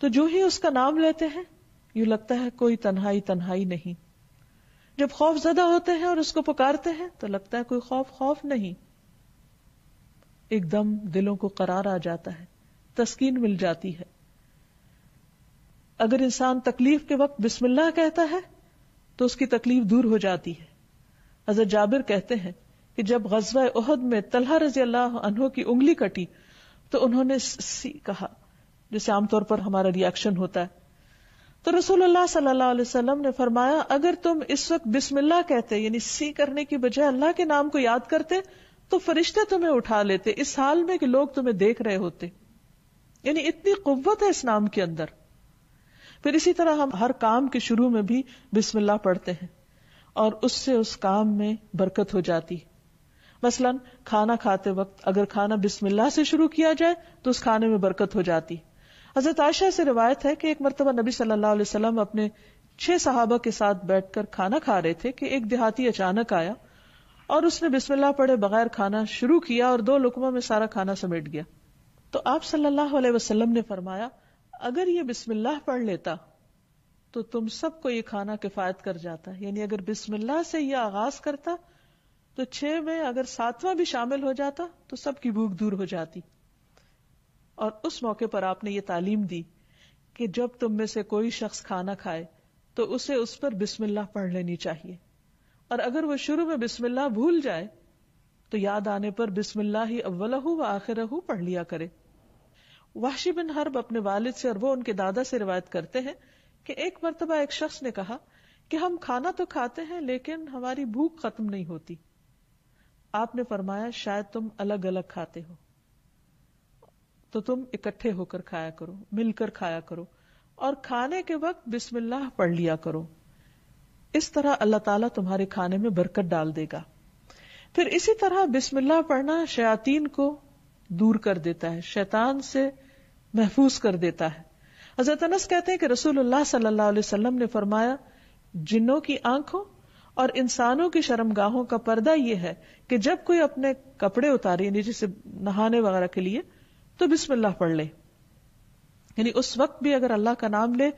तो जो ही उसका नाम लेते हैं यू लगता है कोई तन्हाई तन्हाई नहीं जब खौफ ज्यादा होते हैं और उसको पुकारते हैं तो लगता है कोई खौफ खौफ नहीं एकदम दिलों को करार आ जाता है तस्कीन मिल जाती है अगर इंसान तकलीफ के वक्त बिस्मिल्लाह कहता है तो उसकी तकलीफ दूर हो जाती है हजरत जाबिर कहते हैं कि जब गजवा उहद में तलहा रजी अल्लाह अनहो की उंगली कटी तो उन्होंने सी कहा जिसे आमतौर पर हमारा रिएक्शन होता है तो रसूलुल्लाह सल्लल्लाहु अलैहि वसल्लम ने फरमाया अगर तुम इस वक्त बिस्मिल्लाह कहते यानी सी करने की बजाय अल्लाह के नाम को याद करते तो फरिश्ते तुम्हें उठा लेते इस हाल में कि लोग तुम्हें देख रहे होते यानी इतनी कुव्वत है इस नाम के अंदर फिर इसी तरह हम हर काम के शुरू में भी बिस्मिल्लाह पढ़ते हैं और उससे उस काम में बरकत हो जाती है मसलन खाना खाते वक्त अगर खाना बिस्मिल्लाह से शुरू किया जाए तो उस खाने में बरकत हो जाती हजरत आयशा से रिवायत है कि एक मरतबा नबी सल्लल्लाहु अलैहि वसल्लम अपने छह सहाबा के साथ बैठकर खाना खा रहे थे कि एक देहाती अचानक आया और उसने बिस्मिल्लाह पढ़े बगैर खाना शुरू किया और दो लुकमा में सारा खाना समेट गया तो आप सल्लल्लाहु अलैहि वसल्लम ने फरमाया अगर ये बिस्मिल्लाह पढ़ लेता तो तुम सबको ये खाना किफायत कर जाता यानी अगर बिस्मिल्लाह से यह आगाज करता तो छह में अगर सातवां भी शामिल हो जाता तो सबकी भूख दूर हो जाती और उस मौके पर आपने ये तालीम दी कि जब तुम में से कोई शख्स खाना खाए तो उसे उस पर बिस्मिल्लाह पढ़ लेनी चाहिए और अगर वो शुरू में बिस्मिल्लाह भूल जाए तो याद आने पर बिस्मिल्लाह ही अव्वलहू व आखिरहू पढ़ लिया करे वाशी बिन हर्ब अपने वालिद से और वो उनके दादा से रिवायत करते हैं कि एक मरतबा एक शख्स ने कहा कि हम खाना तो खाते हैं लेकिन हमारी भूख खत्म नहीं होती आपने फरमाया शायद तुम अलग अलग खाते हो तो तुम इकट्ठे होकर खाया करो मिलकर खाया करो और खाने के वक्त बिस्मिल्लाह पढ़ लिया करो इस तरह अल्लाह ताला तुम्हारे खाने में बरकत डाल देगा फिर इसी तरह बिस्मिल्लाह पढ़ना शयातीन को दूर कर देता है शैतान से महफूज कर देता है हजरत अनस कहते हैं कि रसूलुल्लाह सल्लल्लाहु ने फरमाया जिन्हों की आंखों और इंसानों की शर्मगाहों का पर्दा यह है कि जब कोई अपने कपड़े उतारे यानी जैसे नहाने वगैरह के लिए तो बिस्मिल्लाह पढ़ ले यानी उस वक्त भी अगर अल्लाह का नाम ले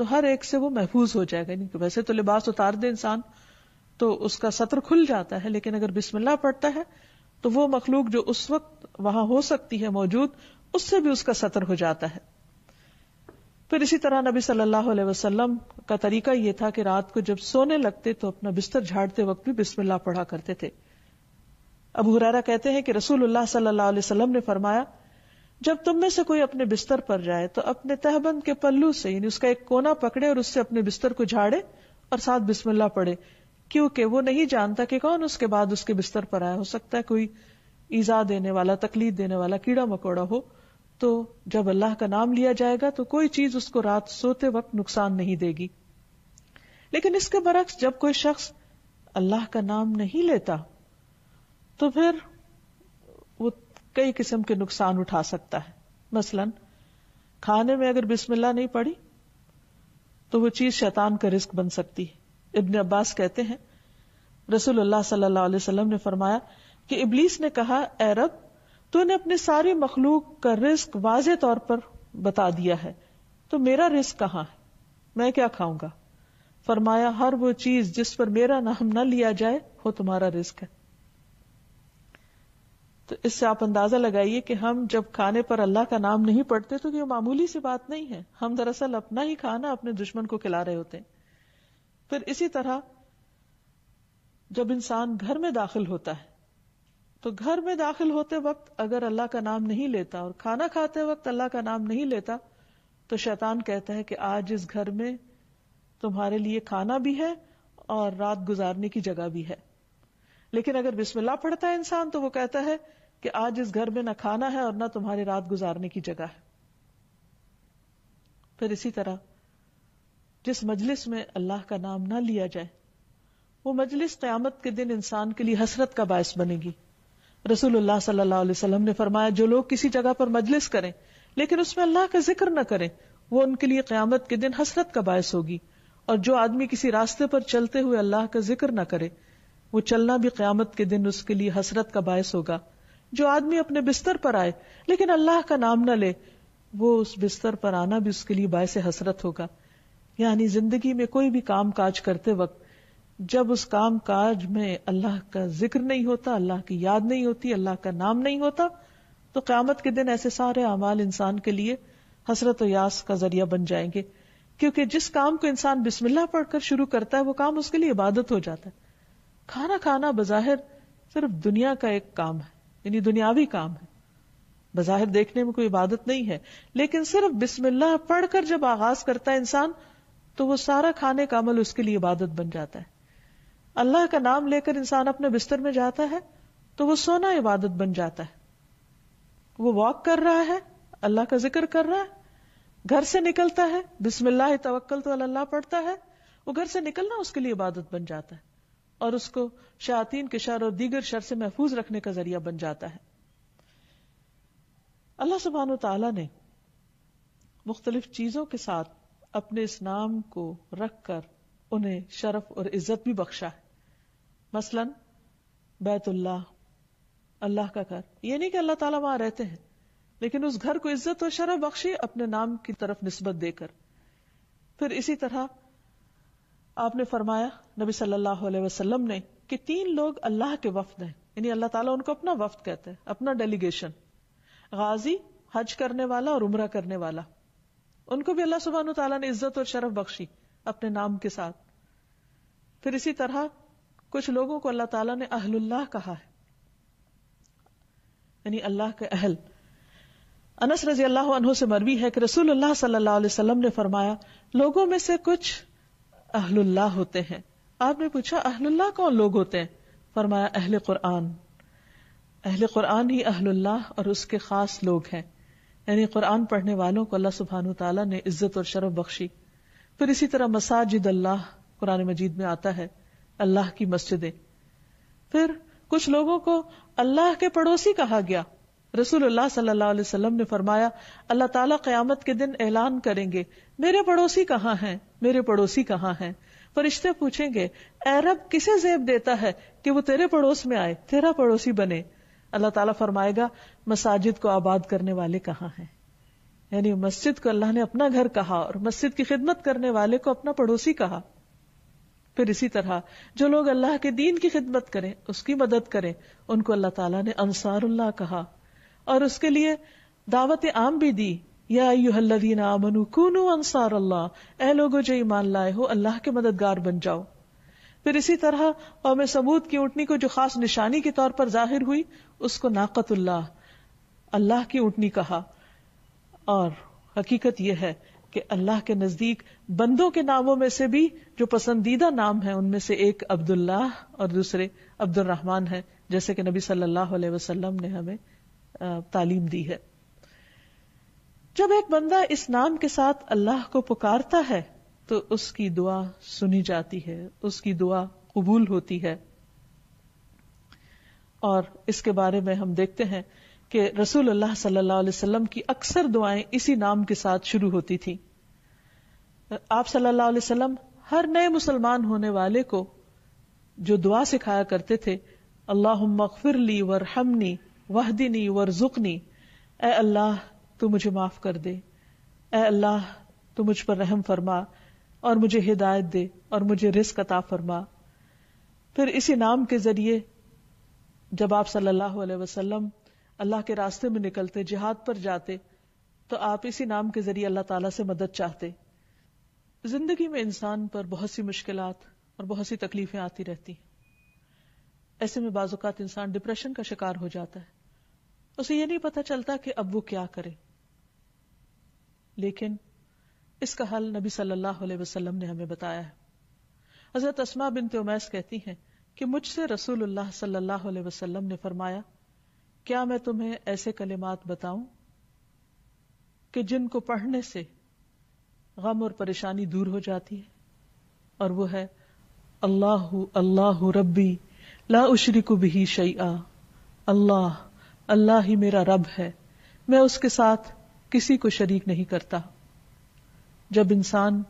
तो हर एक से वो महफूज हो जाएगा यानी वैसे तो लिबास उतार दे इंसान तो उसका सत्र खुल जाता है लेकिन अगर बिस्मिल्लाह पढ़ता है तो वो मखलूक जो उस वक्त वहां हो सकती है मौजूद उससे भी उसका सतर हो जाता है फिर इसी तरह नबी सल्लल्लाहु अलैहि वसल्लम का तरीका यह था कि रात को जब सोने लगते तो अपना बिस्तर झाड़ते वक्त भी बिस्मिल्लाह पढ़ा करते थे अब हुरारा कहते हैं कि रसूलुल्लाह सल्लल्लाहु अलैहि वसल्लम ने फरमाया जब तुम में से कोई अपने बिस्तर पर जाए तो अपने तहबंद के पल्लू से यानी उसका एक कोना पकड़े और उससे अपने बिस्तर को झाड़े और साथ बिस्मिल्लाह पढ़े क्योंकि वो नहीं जानता कि कौन उसके बाद उसके बिस्तर पर आया हो सकता है कोई ईजा देने वाला तकलीफ देने वाला कीड़ा मकोड़ा हो तो जब अल्लाह का नाम लिया जाएगा तो कोई चीज उसको रात सोते वक्त नुकसान नहीं देगी लेकिन इसके बरक्स जब कोई शख्स अल्लाह का नाम नहीं लेता तो फिर वो कई किस्म के नुकसान उठा सकता है मसलन खाने में अगर बिस्मिल्लाह नहीं पड़ी तो वो चीज शैतान का रिस्क बन सकती है इब्न अब्बास कहते हैं रसूलुल्लाह सल्लल्लाहु अलैहि वसल्लम ने फरमाया कि इबलीस ने कहा अरब तूने अपने सारी मखलूक का रिस्क वाज तौर पर बता दिया है तो मेरा रिस्क कहाँ है मैं क्या खाऊंगा फरमाया हर वो चीज जिस पर मेरा नाम न लिया जाए वो तुम्हारा रिस्क है तो इससे आप अंदाजा लगाइए कि हम जब खाने पर अल्लाह का नाम नहीं पढ़ते तो ये मामूली सी बात नहीं है हम दरअसल अपना ही खाना अपने दुश्मन को खिला रहे होते हैं फिर इसी तरह जब इंसान घर में दाखिल होता है तो घर में दाखिल होते वक्त अगर अल्लाह का नाम नहीं लेता और खाना खाते वक्त अल्लाह का नाम नहीं लेता तो शैतान कहता है कि आज इस घर में तुम्हारे लिए खाना भी है और रात गुजारने की जगह भी है लेकिन अगर बिस्मिल्लाह पढ़ता है इंसान तो वो कहता है कि आज इस घर में ना खाना है और ना तुम्हारे रात गुजारने की जगह है फिर इसी तरह जिस मजलिस में अल्लाह का नाम ना लिया जाए वो मजलिस क्यामत के दिन इंसान के लिए हसरत का बायस बनेगी रसूलुल्लाह सल्लल्लाहु अलैहि वसल्लम ने फरमाया जो लोग किसी जगह पर मजलिस करें लेकिन उसमें अल्लाह का जिक्र न करें वो उनके लिए क्यामत के दिन हसरत का बायस होगी और जो आदमी किसी रास्ते पर चलते हुए अल्लाह का जिक्र न करे वो चलना भी क्यामत के दिन उसके लिए हसरत का बायस होगा जो आदमी अपने बिस्तर पर आए लेकिन अल्लाह का नाम न ले वो उस बिस्तर पर आना भी उसके लिए बायस हसरत होगा यानी जिंदगी में कोई भी काम काज करते वक्त जब उस काम काज में अल्लाह का जिक्र नहीं होता अल्लाह की याद नहीं होती अल्लाह का नाम नहीं होता तो क्यामत के दिन ऐसे सारे अमाल इंसान के लिए हसरत यास का जरिया बन जाएंगे क्योंकि जिस काम को इंसान बिस्मिल्ला पढ़कर शुरू करता है वो काम उसके लिए इबादत हो जाता है खाना खाना बाहिर सिर्फ दुनिया का एक काम है यानी दुनियावी काम है बाहिर देखने में कोई इबादत नहीं है लेकिन सिर्फ बिस्मिल्ला पढ़कर जब आगाज करता है इंसान तो वो सारा खाने का अमल उसके लिए इबादत बन जाता है अल्लाह का नाम लेकर इंसान अपने बिस्तर में जाता है तो वो सोना इबादत बन जाता है वो वॉक कर रहा है अल्लाह का जिक्र कर रहा है घर से निकलता है बिस्मिल्लाह तवक्ल तो अल्लाह पढ़ता है वो घर से निकलना उसके लिए इबादत बन जाता है और उसको शयातीन के शर और दीगर शर से महफूज रखने का जरिया बन जाता है अल्लाह सुबहान तला ने मुख्तलिफ चीजों के साथ अपने इस नाम को रखकर उन्हें शरफ और इज्जत भी बख्शा है मसलन बैतुल्लाह अल्लाह का घर ये नहीं कि अल्लाह ताला वहां रहते हैं लेकिन उस घर को इज्जत और शरफ बख्शी अपने नाम की तरफ निस्बत देकर फिर इसी तरह आपने फरमाया नबी सल्लल्लाहु अलैहि वसल्लम ने कि तीन लोग अल्लाह के वफद हैं यानी अल्लाह ताला उनको अपना वफ्द कहते हैं अपना डेलीगेशन गाजी हज करने वाला और उम्र करने वाला उनको भी अल्लाह सुबहान तला ने इज्जत और शरफ बख्शी अपने नाम के साथ फिर इसी तरह कुछ लोगों को अल्लाह तला ने अहल्लाह कहा है यानी अल्लाह के अहल अनस रजी अल्लाह से मरवी है कि रसूलुल्लाह सल्लल्लाहु अलैहि वसल्लम ने फरमाया लोगों में से कुछ अहलुल्लाह होते हैं आपने पूछा अहलुल्लाह कौन लोग होते हैं फरमाया अहल कुरान अहल कुरान ही अहलुल्लाह और उसके खास लोग हैं यानी कुरान पढ़ने वालों को अल्लाह सुबहान तला ने इज्जत और शरफ बख्शी फिर इसी तरह मसाजिद अल्लाह कुरान मजीद में आता है अल्लाह की मस्जिदें फिर कुछ लोगों को अल्लाह के पड़ोसी कहा गया रसूल सल्लल्लाहु अलैहि वसल्लम ने फरमाया अल्लाह ताला कयामत के दिन ऐलान करेंगे मेरे पड़ोसी कहाँ हैं मेरे पड़ोसी कहाँ हैं फरिश्ते पूछेंगे अरब किसे जेब देता है कि वो तेरे पड़ोस में आए तेरा पड़ोसी बने अल्लाह ताला फरमाएगा मसाजिद को आबाद करने वाले कहाँ हैं यानी मस्जिद को अल्लाह ने अपना घर कहा और मस्जिद की खिदमत करने वाले को अपना पड़ोसी कहा फिर इसी तरह जो लोग अल्लाह के दीन की खिदमत करें उसकी मदद करें उनको अल्लाह ताला ने अंसारुल्लाह कहा और उसके लिए दावत आम भी दी या यूहल्लदीन आमनु कूनु अंसार अल्लाह ए लोगो जो ईमान लाए हो अल्लाह के मददगार बन जाओ फिर इसी तरह कौम सबूत की उठनी को जो खास निशानी के तौर पर जाहिर हुई उसको नाकतुल्लाह अल्लाह की उठनी कहा और हकीकत यह है कि अल्लाह के नजदीक बंदों के नामों में से भी जो पसंदीदा नाम है उनमें से एक अब्दुल्लाह और दूसरे रहमान है जैसे कि नबी सल्लल्लाहु अलैहि वसल्लम ने हमें तालीम दी है जब एक बंदा इस नाम के साथ अल्लाह को पुकारता है तो उसकी दुआ सुनी जाती है उसकी दुआ कबूल होती है और इसके बारे में हम देखते हैं कि रसूल अल्लाह सल्लल्लाहु अलैहि वसल्लम की अक्सर दुआएं इसी नाम के साथ शुरू होती थी आप सल्लल्लाहु अलैहि वसल्लम हर नए मुसलमान होने वाले को जो दुआ सिखाया करते थे अल्लाह मगफिरली वरहमनी वहदिनी वरजुकनी ए अल्लाह तू मुझे माफ कर दे ए अल्लाह तू मुझ पर रहम फरमा और मुझे हिदायत दे और मुझे रिस्क अता फरमा फिर इसी नाम के जरिए जब आप सल्लल्लाहु अलैहि वसल्लम अल्लाह के रास्ते में निकलते जिहाद पर जाते तो आप इसी नाम के जरिए अल्लाह ताला से मदद चाहते जिंदगी में इंसान पर बहुत सी मुश्किल और बहुत सी तकलीफें आती रहती हैं ऐसे में बाजुकात इंसान डिप्रेशन का शिकार हो जाता है उसे यह नहीं पता चलता कि अब वो क्या करे लेकिन इसका हल नबी सल्लल्लाहु अलैहि वसल्लम ने हमें बताया है हजरत असमा बिन त्योमैस कहती हैं कि मुझसे रसूलुल्लाह सल्लल्लाहु अलैहि वसल्लम ने फरमाया क्या मैं तुम्हें ऐसे कलिमात बताऊं कि जिनको पढ़ने से गम और परेशानी दूर हो जाती है और वो है अल्लाह अल्लाह रब्बी ला उशरिकु बिही शैआ अल्लाह अल्लाह ही मेरा रब है मैं उसके साथ किसी को शरीक नहीं करता जब इंसान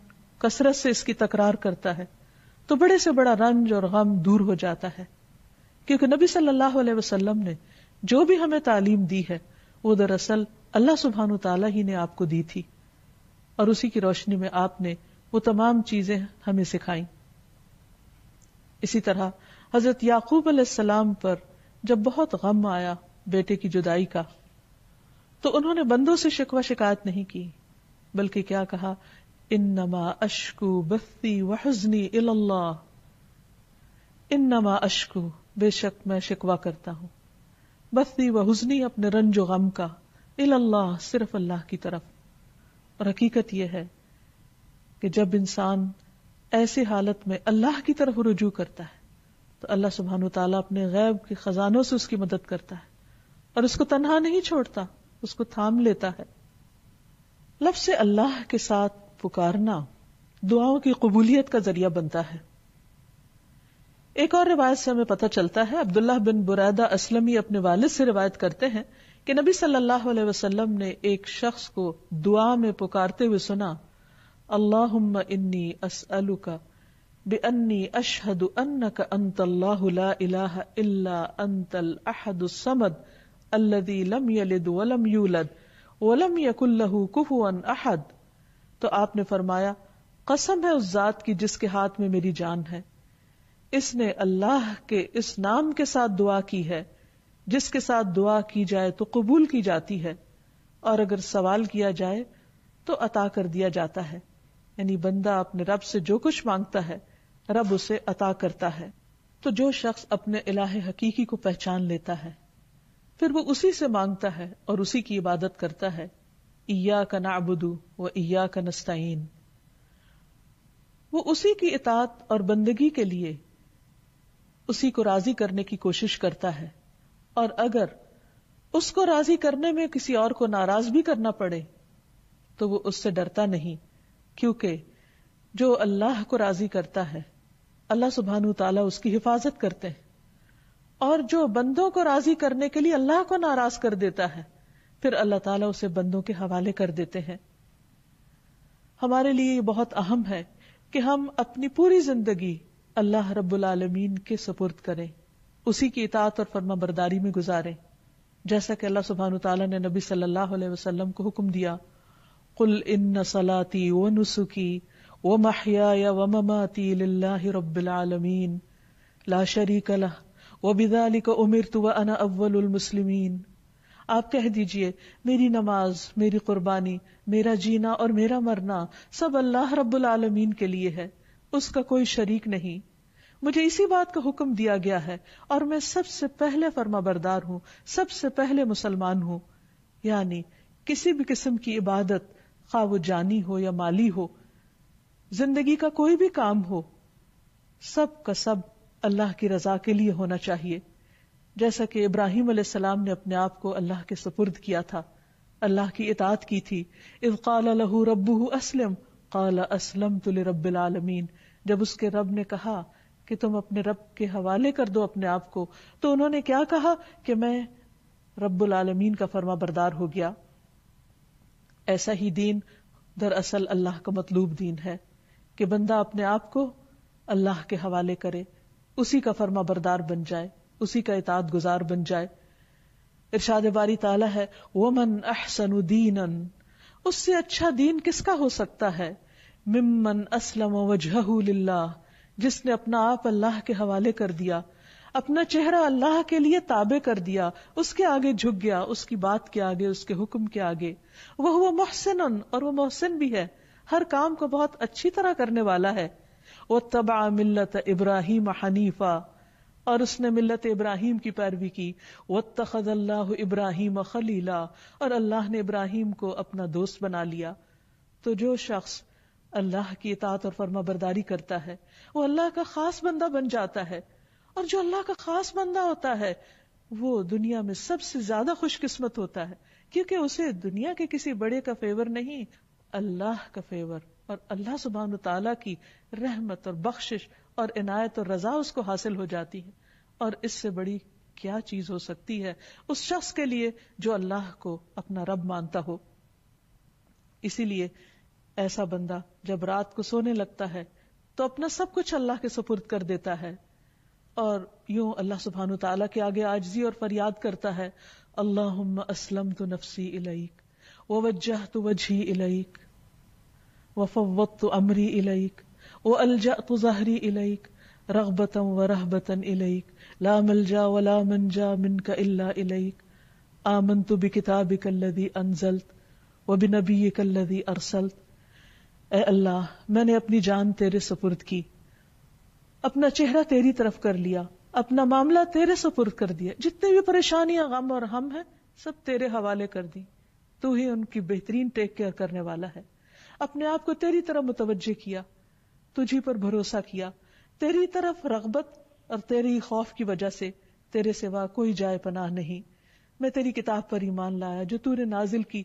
कसरत से इसकी तकरार करता है तो बड़े से बड़ा रंज और गम दूर हो जाता है क्योंकि नबी सल्लल्लाहु अलैहि वसल्लम ने जो भी हमें तालीम दी है वो दरअसल अल्लाह सुबहान तला ही ने आपको दी थी और उसी की रोशनी में आपने वो तमाम चीजें हमें सिखाई इसी तरह हजरत याकूब अलैहिस्सलाम पर जब बहुत गम आया बेटे की जुदाई का तो उन्होंने बंदों से शिकवा शिकायत नहीं की बल्कि क्या कहा इन नमा अशकू बस्ती वहजनी इल्लाह नमा अशकू बेशक मैं शिकवा करता हूं बस्ती व हुजनी अपने रंज गम का इल्लाह सिर्फ अल्लाह की तरफ और हकीकत यह है कि जब इंसान ऐसी हालत में अल्लाह की तरफ रुजू करता है तो अल्लाह सुबहान तला अपने गैब के खजानों से उसकी मदद करता है और उसको तनहा नहीं छोड़ता उसको थाम लेता है लफ्ज अल्लाह के साथ पुकारना दुआओं की कबूलियत का जरिया बनता है एक और रिवायत से हमें पता चलता है अब्दुल्लाह बिन बुरादा असलमी अपने वालिद से रिवायत करते हैं कि नबी सल्लल्लाहु अलैहि वसल्लम ने एक शख्स को दुआ में पुकारते हुए सुना अल्लाह इन्नी असअलु का बन्नी अशहद अन्न का अंत अल्लाह इल्ला अंतल अहद समद अल्लदी यूलद वलम यकुल्लहु कुहुअन अहद तो आपने फरमाया कसम है उस जात की जिसके हाथ में मेरी जान है इसने अल्लाह के इस नाम के साथ दुआ की है जिसके साथ दुआ की जाए तो कबूल की जाती है और अगर सवाल किया जाए तो अता कर दिया जाता है यानी बंदा अपने रब से जो कुछ मांगता है रब उसे अता करता है तो जो शख्स अपने इलाह हकीकी को पहचान लेता है फिर वो उसी से मांगता है और उसी की इबादत करता है इया का नाबुदू व इया का नस्ताइन वो उसी की इतात और बंदगी के लिए उसी को राजी करने की कोशिश करता है और अगर उसको राजी करने में किसी और को नाराज भी करना पड़े तो वो उससे डरता नहीं क्योंकि जो अल्लाह को राजी करता है अल्लाह सुबहानु तला उसकी हिफाजत करते हैं और जो बंदों को राजी करने के लिए अल्लाह को नाराज कर देता है फिर अल्लाह ताला उसे बंदों के हवाले कर देते हैं हमारे लिए ये बहुत अहम है कि हम अपनी पूरी जिंदगी अल्लाह रबालमीन के सपुर्द करें उसी की इतात और फर्मा बरदारी में गुजारें जैसा कि अल्लाह सुबहान तला ने नबी सल्लल्लाहु अलैहि वसल्लम को हुक्म दिया कुल इन सलाती व नुसुकी व महया व ममाती रबालमीन ला शरीक लह व बिदालिक का उमिर तो अना अव्वल मुसलिमीन आप कह दीजिए मेरी नमाज मेरी कुर्बानी मेरा जीना और मेरा मरना सब अल्लाह रब्बुल आलमीन के लिए है उसका कोई शरीक नहीं मुझे इसी बात का हुक्म दिया गया है और मैं सबसे पहले फर्माबरदार हूं सबसे पहले मुसलमान हूं यानी किसी भी किस्म की इबादत खा वो जानी हो या माली हो जिंदगी का कोई भी काम हो सब का सब अल्लाह की रजा के लिए होना चाहिए जैसा कि इब्राहिम सलाम ने अपने आप को अल्लाह के सुपुर्द किया था अल्लाह की इतात की थी इफ़ाल लहू रबू असलम कल असलम तुल रबालमीन जब उसके रब ने कहा कि तुम अपने रब के हवाले कर दो अपने आप को तो उन्होंने क्या कहा कि मैं रब्बुल आलमीन का फर्मा बरदार हो गया ऐसा ही दीन दरअसल अल्लाह का मतलूब दीन है कि बंदा अपने आप को अल्लाह के हवाले करे उसी का फर्मा बरदार बन जाए उसी का इताद गुजार बन जाए इर्शाद बारी ताला है वो मन अहसन दीनन उससे अच्छा दीन किसका हो सकता है मिम्मन असलम वजहू जिसने अपना आप अल्लाह के हवाले कर दिया अपना चेहरा अल्लाह के लिए ताबे कर दिया उसके आगे झुक गया उसकी बात के आगे उसके हुक्म के आगे वह वो मोहसिन और वो मोहसिन भी है हर काम को बहुत अच्छी तरह करने वाला है वो तबाह मिल्लत इब्राहिम हनीफा और उसने मिलत इब्राहिम की पैरवी की वत्तखज अल्लाह इब्राहिम खलीला और अल्लाह ने इब्राहिम को अपना दोस्त बना लिया तो जो शख्स अल्लाह की इतात और फर्मा बरदारी करता है वो अल्लाह का खास बंदा बन जाता है और जो अल्लाह का खास बंदा होता है वो दुनिया में सबसे ज्यादा खुशकिस्मत होता है क्योंकि उसे दुनिया के किसी बड़े का फेवर नहीं अल्लाह का फेवर और अल्लाह सुबहान तला की रहमत और बख्शिश और इनायत और रजा उसको हासिल हो जाती है और इससे बड़ी क्या चीज हो सकती है उस शख्स के लिए जो अल्लाह को अपना रब मानता हो इसीलिए ऐसा बंदा जब रात को सोने लगता है तो अपना सब कुछ अल्लाह के सुपुर्द कर देता है और यूं अल्लाह सुबहान तला के आगे आजजी और फरियाद करता है अल्लाह असलम तो नफसी इलईक वजह तो वजही इलईक वफवत तो अमरी इलईक अलजा वअलजअतु ज़हरी इलाइक रगबतम व रहबतन इलाइक इलैक ला मलजा वला मनजा मिनका इल्ला इलैक बि किताब कल्लदी अनजल्त व बि नबी कल्लदी अरसल्त ए अल्लाह मैंने अपनी जान तेरे सुपुर्द की अपना चेहरा तेरी तरफ कर लिया अपना मामला तेरे सुपुर्द कर दिया जितने भी परेशानियां गम और हम हैं सब तेरे हवाले कर दी तू ही उनकी बेहतरीन टेक केयर करने वाला है अपने आप को तेरी तरह मुतवजह किया तुझी पर भरोसा किया तेरी तरफ रगबत और तेरी खौफ की वजह से तेरे सिवा कोई जाय पनाह नहीं मैं तेरी किताब पर ईमान लाया जो तूने नाजिल की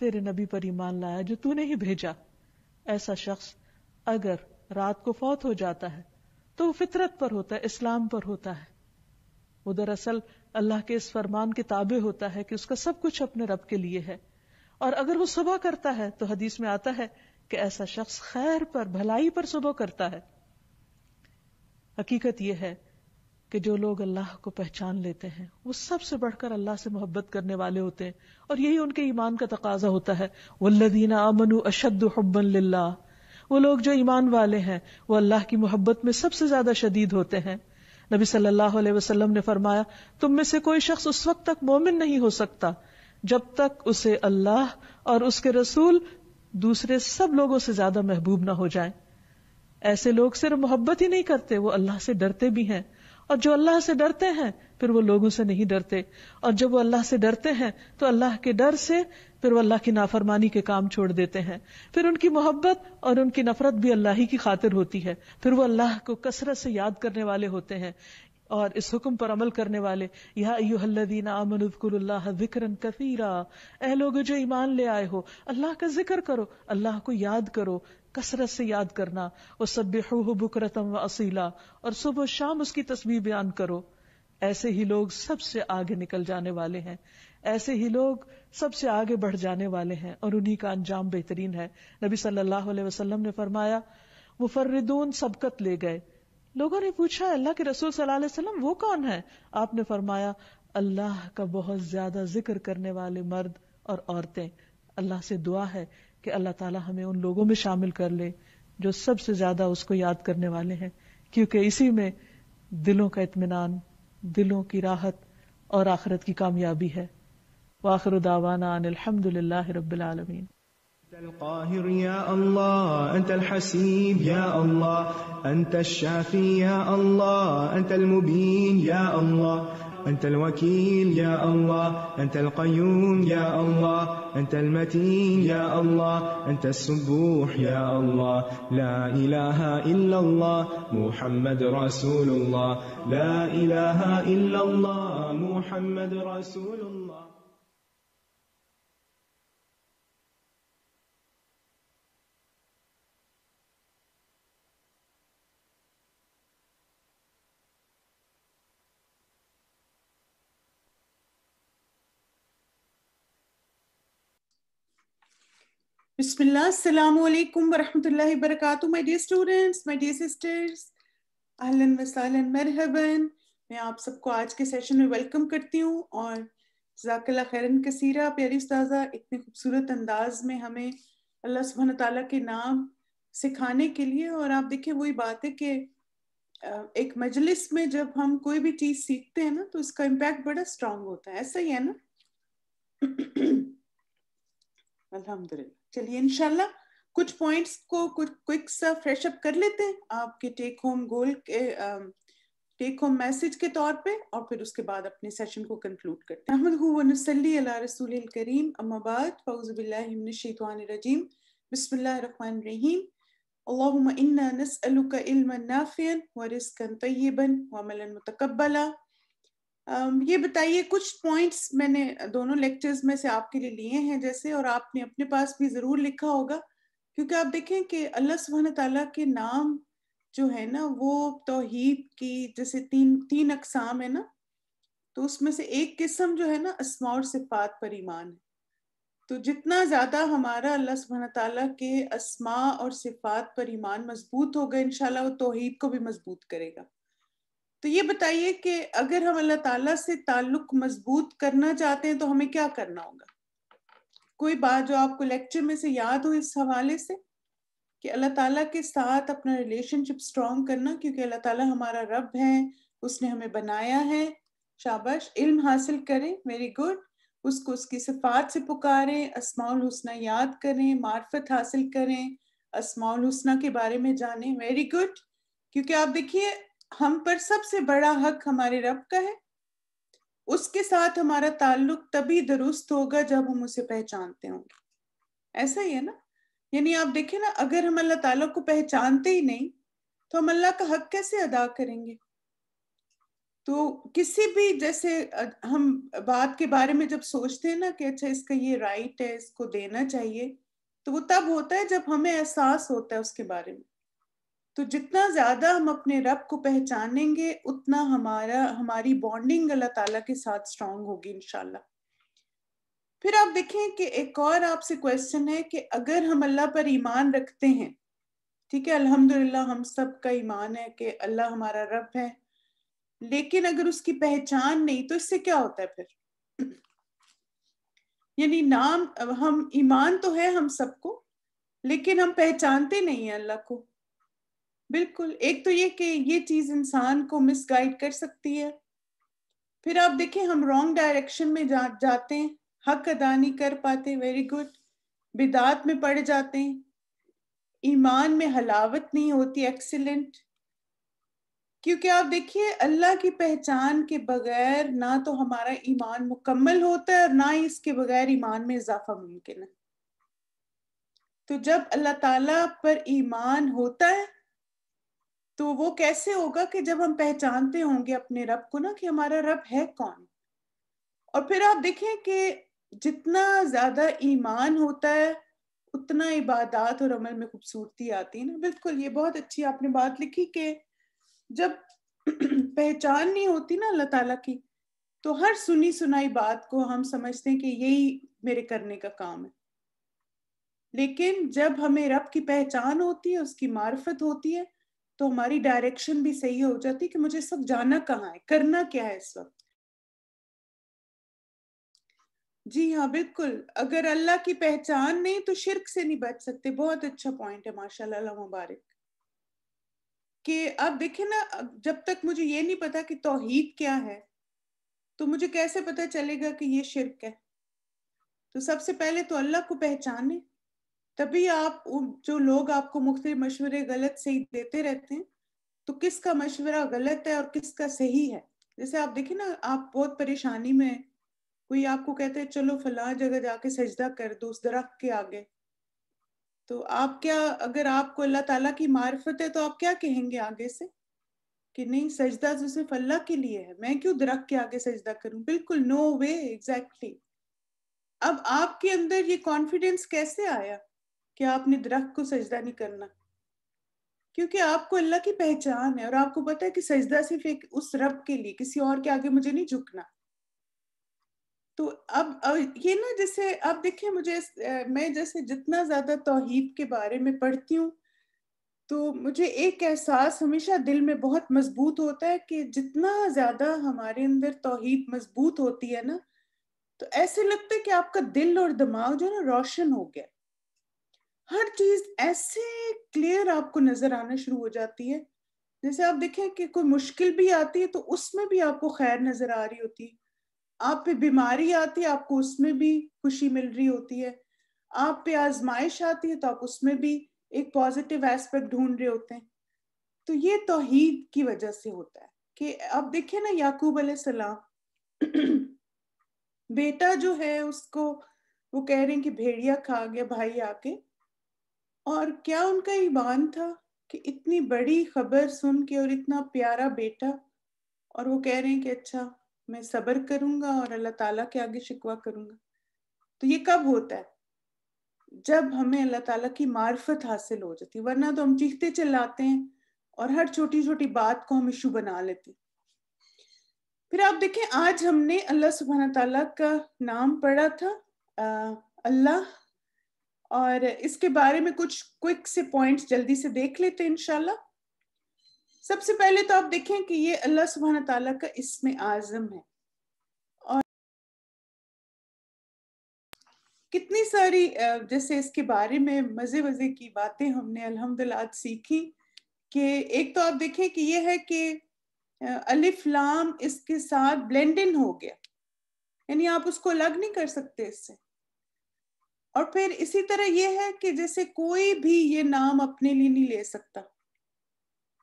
तेरे नबी पर ईमान लाया जो तूने ही भेजा ऐसा शख्स अगर रात को फौत हो जाता है तो वो फितरत पर होता है इस्लाम पर होता है वो दरअसल अल्लाह के इस फरमान के ताबे होता है कि उसका सब कुछ अपने रब के लिए है और अगर वो सुबह करता है तो हदीस में आता है कि ऐसा शख्स खैर पर भलाई पर सुबह करता है हकीकत यह है कि जो लोग अल्लाह को पहचान लेते हैं वो सबसे बढ़कर अल्लाह से मोहब्बत करने वाले होते हैं और यही उनके ईमान का तकाजा होता है वल्लदीना अमनु अशद हब्बन वो लोग जो ईमान वाले हैं वो अल्लाह की मोहब्बत में सबसे ज्यादा शदीद होते हैं नबी सल्लल्लाहु अलैहि वसल्लम ने फरमाया तुम में से कोई शख्स उस वक्त तक मोमिन नहीं हो सकता जब तक उसे अल्लाह और उसके रसूल दूसरे सब लोगों से ज्यादा महबूब ना हो जाए ऐसे लोग सिर्फ मोहब्बत ही नहीं करते वो अल्लाह से डरते भी हैं और जो अल्लाह से डरते हैं फिर वो लोगों से नहीं डरते और जब वो अल्लाह से डरते हैं तो अल्लाह के डर से फिर वो अल्लाह की नाफरमानी के काम छोड़ देते हैं फिर उनकी मोहब्बत और उनकी नफरत भी अल्लाह ही की खातिर होती है फिर वो अल्लाह को कसरत से याद करने वाले होते हैं और इस हुक्म पर अमल करने वाले या जो ईमान ले आए हो अल्लाह का जिक्र करो अल्लाह को याद करो कसरत से याद करना वो सब्यू बुकरतम व असीला और सुबह शाम उसकी तस्वीर बयान करो ऐसे ही लोग सबसे आगे निकल जाने वाले हैं ऐसे ही लोग सबसे आगे बढ़ जाने वाले हैं और उन्हीं का अंजाम बेहतरीन है नबी सल्लल्लाहु अलैहि ने फरमाया फर्रदून सबकत ले गए लोगों ने पूछा अल्लाह के रसूल सल्लल्लाहु अलैहि वसल्लम वो कौन है आपने फरमाया अल्लाह का बहुत ज्यादा जिक्र करने वाले मर्द और औरतें अल्लाह से दुआ है कि अल्लाह ताला हमें उन लोगों में शामिल कर ले जो सबसे ज्यादा उसको याद करने वाले हैं क्योंकि इसी में दिलों का इत्मीनान दिलों की राहत और आखिरत की कामयाबी है वाखिर दावाना अनिलहमदुल्ला रबालमीन أنت القاهر يا الله أنت الحسيب يا الله أنت الشافي يا الله أنت المبين يا الله أنت الوكيل يا الله أنت القيوم يا الله أنت المتين يا الله أنت السبوح يا الله لا إله إلا الله محمد رسول الله لا إله إلا الله محمد رسول الله Bismillah, Assalamu alaikum wa rahmatullahi wa barakatuh, my dear students, my dear sisters. Ahlan wa sahlan, मैं आप सबको आज के सेशन में वेलकम करती हूँ और खैरन कसीरा प्यारी उस्ताजा इतने खूबसूरत अंदाज में हमें अल्लाह सुबहन तला के नाम सिखाने के लिए और आप देखिये वही बात है कि एक मजलिस में जब हम कोई भी चीज़ सीखते हैं ना तो उसका इम्पैक्ट बड़ा स्ट्रांग होता है ऐसा ही है ना (clears throat) अल्हम्दुलिल्लाह चलिए इनशाला कुछ पॉइंट्स को कुछ क्विक सा फ्रेश अप कर लेते हैं आपके टेक होम गोल के टेक होम मैसेज के तौर पे और फिर उसके बाद अपने सेशन को कंक्लूड करते हैं अहमद वनसली अला रसूल करीम अम्माबाद फ़ौज़बिल्लाशैतवानरजीम बसमिल्लाम اللهم إنا نسألك علما نافعا ورزقا طيبا وعملا متقبلا ये बताइए कुछ पॉइंट्स मैंने दोनों लेक्चर्स में से आपके लिए लिए हैं जैसे और आपने अपने पास भी ज़रूर लिखा होगा क्योंकि आप देखें कि अल्लाह सुबहान तला के नाम जो है ना वो तोहहीद की जैसे तीन तीन अकसाम है ना तो उसमें से एक किस्म जो है ना असमा और सिफात पर ईमान है तो जितना ज़्यादा हमारा अल्लाह सुबहान तला के असमा और सिफात पर ईमान मजबूत होगा इन वो को भी मजबूत करेगा तो ये बताइए कि अगर हम अल्लाह ताला से ताल्लुक मजबूत करना चाहते हैं तो हमें क्या करना होगा कोई बात जो आपको लेक्चर में से याद हो इस हवाले से कि अल्लाह ताला के साथ अपना रिलेशनशिप स्ट्रॉन्ग करना क्योंकि अल्लाह ताला हमारा रब है उसने हमें बनाया है शाबाश इल्म हासिल करें वेरी गुड उसको उसकी सिफात से पुकारें असमाउल हुसना याद करें मार्फत हासिल करें असमाउल हुसना के बारे में जानें वेरी गुड क्योंकि आप देखिए हम पर सबसे बड़ा हक हमारे रब का है उसके साथ हमारा ताल्लुक तभी दुरुस्त होगा जब हम उसे पहचानते होंगे ऐसा ही है ना यानी आप देखें ना अगर हम अल्लाह ताला को पहचानते ही नहीं तो हम अल्लाह का हक कैसे अदा करेंगे तो किसी भी जैसे हम बात के बारे में जब सोचते हैं ना कि अच्छा इसका ये राइट है इसको देना चाहिए तो वो तब होता है जब हमें एहसास होता है उसके बारे में तो जितना ज्यादा हम अपने रब को पहचानेंगे उतना हमारा हमारी बॉन्डिंग अल्लाह ताला के साथ स्ट्रांग होगी इनशाला फिर आप देखें कि एक और आपसे क्वेश्चन है कि अगर हम अल्लाह पर ईमान रखते हैं ठीक है अल्हम्दुलिल्लाह हम सब का ईमान है कि अल्लाह हमारा रब है लेकिन अगर उसकी पहचान नहीं तो इससे क्या होता है फिर (clears throat) यानी नाम हम ईमान तो है हम सबको लेकिन हम पहचानते नहीं है अल्लाह को बिल्कुल एक तो ये कि ये चीज इंसान को मिसगाइड कर सकती है फिर आप देखें हम रॉन्ग डायरेक्शन में जा, जाते हैं हक अदा नहीं कर पाते वेरी गुड बिदात में पड़ जाते हैं ईमान में हलावत नहीं होती एक्सीलेंट क्योंकि आप देखिए अल्लाह की पहचान के बगैर ना तो हमारा ईमान मुकम्मल होता है और ना ही इसके बगैर ईमान में इजाफा मुमकिन है तो जब अल्लाह ताला पर ईमान होता है तो वो कैसे होगा कि जब हम पहचानते होंगे अपने रब को ना कि हमारा रब है कौन और फिर आप देखें कि जितना ज्यादा ईमान होता है उतना इबादत और अमल में खूबसूरती आती है ना बिल्कुल ये बहुत अच्छी आपने बात लिखी कि जब (clears throat) पहचान नहीं होती ना अल्लाह ताला की तो हर सुनी सुनाई बात को हम समझते हैं कि यही मेरे करने का काम है लेकिन जब हमें रब की पहचान होती है उसकी मार्फत होती है तो हमारी डायरेक्शन भी सही हो जाती कि मुझे सब जाना कहाँ है करना क्या है इस वक्त जी हाँ बिल्कुल अगर अल्लाह की पहचान नहीं तो शिरक से नहीं बच सकते बहुत अच्छा पॉइंट है माशाल्लाह मुबारक कि अब देखे ना जब तक मुझे ये नहीं पता कि तोहहीद क्या है तो मुझे कैसे पता चलेगा कि ये शिरक है तो सबसे पहले तो अल्लाह को पहचाने तभी आप जो लोग आपको मुख्त मशवरे गलत सही देते रहते हैं तो किसका मशवरा गलत है और किसका सही है जैसे आप देखिए ना आप बहुत परेशानी में है कोई आपको कहते हैं चलो फला जगह जाके सजदा कर दो उस दरख्त के आगे तो आप क्या अगर आपको अल्लाह ताला की मार्फत है तो आप क्या कहेंगे आगे से कि नहीं सजदा तो सिर्फ अल्लाह के लिए है मैं क्यों दरख्त के आगे सजदा करूं बिल्कुल नो वे एग्जैक्टली अब आपके अंदर ये कॉन्फिडेंस कैसे आया कि आपने दरख्त को सजदा नहीं करना क्योंकि आपको अल्लाह की पहचान है और आपको पता है कि सजदा सिर्फ एक उस रब के लिए किसी और के आगे मुझे नहीं झुकना तो अब, अब ये ना जैसे आप देखिए मुझे मैं जैसे जितना ज्यादा तोहिद के बारे में पढ़ती हूँ तो मुझे एक एहसास हमेशा दिल में बहुत मजबूत होता है कि जितना ज्यादा हमारे अंदर तोहहीद मजबूत होती है ना तो ऐसे लगता है कि आपका दिल और दिमाग जो है ना रोशन हो गया हर चीज ऐसे क्लियर आपको नजर आना शुरू हो जाती है जैसे आप देखें कि कोई मुश्किल भी आती है तो उसमें भी आपको खैर नजर आ रही होती है आप पे बीमारी आती है आपको उसमें भी खुशी मिल रही होती है आप पे आजमाइश आती है तो आप उसमें भी एक पॉजिटिव एस्पेक्ट ढूंढ रहे होते हैं तो ये तोहीद की वजह से होता है कि आप देखें ना याकूब सलाम (clears throat) बेटा जो है उसको वो कह रहे हैं कि भेड़िया खा गया भाई आके और क्या उनका ईमान था कि इतनी बड़ी खबर सुन के और इतना प्यारा बेटा और वो कह रहे हैं कि अच्छा मैं सबर करूंगा और अल्लाह ताला के आगे शिकवा करूंगा तो ये कब होता है जब हमें अल्लाह ताला की मार्फत हासिल हो जाती वरना तो हम चीखते चिल्लाते हैं और हर छोटी छोटी बात को हम इशू बना लेते फिर आप देखें आज हमने अल्लाह सुबहाना तला का नाम पढ़ा था अल्लाह और इसके बारे में कुछ क्विक से पॉइंट्स जल्दी से देख लेते हैं इनशाला सबसे पहले तो आप देखें कि ये अल्लाह सुबहाना तला का इसमें आजम है और कितनी सारी जैसे इसके बारे में मज़े मज़े की बातें हमने अल्हम्दुलिल्लाह सीखी कि एक तो आप देखें कि ये है कि अलिफ लाम इसके साथ ब्लेंड इन हो गया यानी आप उसको अलग नहीं कर सकते इससे और फिर इसी तरह यह है कि जैसे कोई भी ये नाम अपने लिए नहीं ले सकता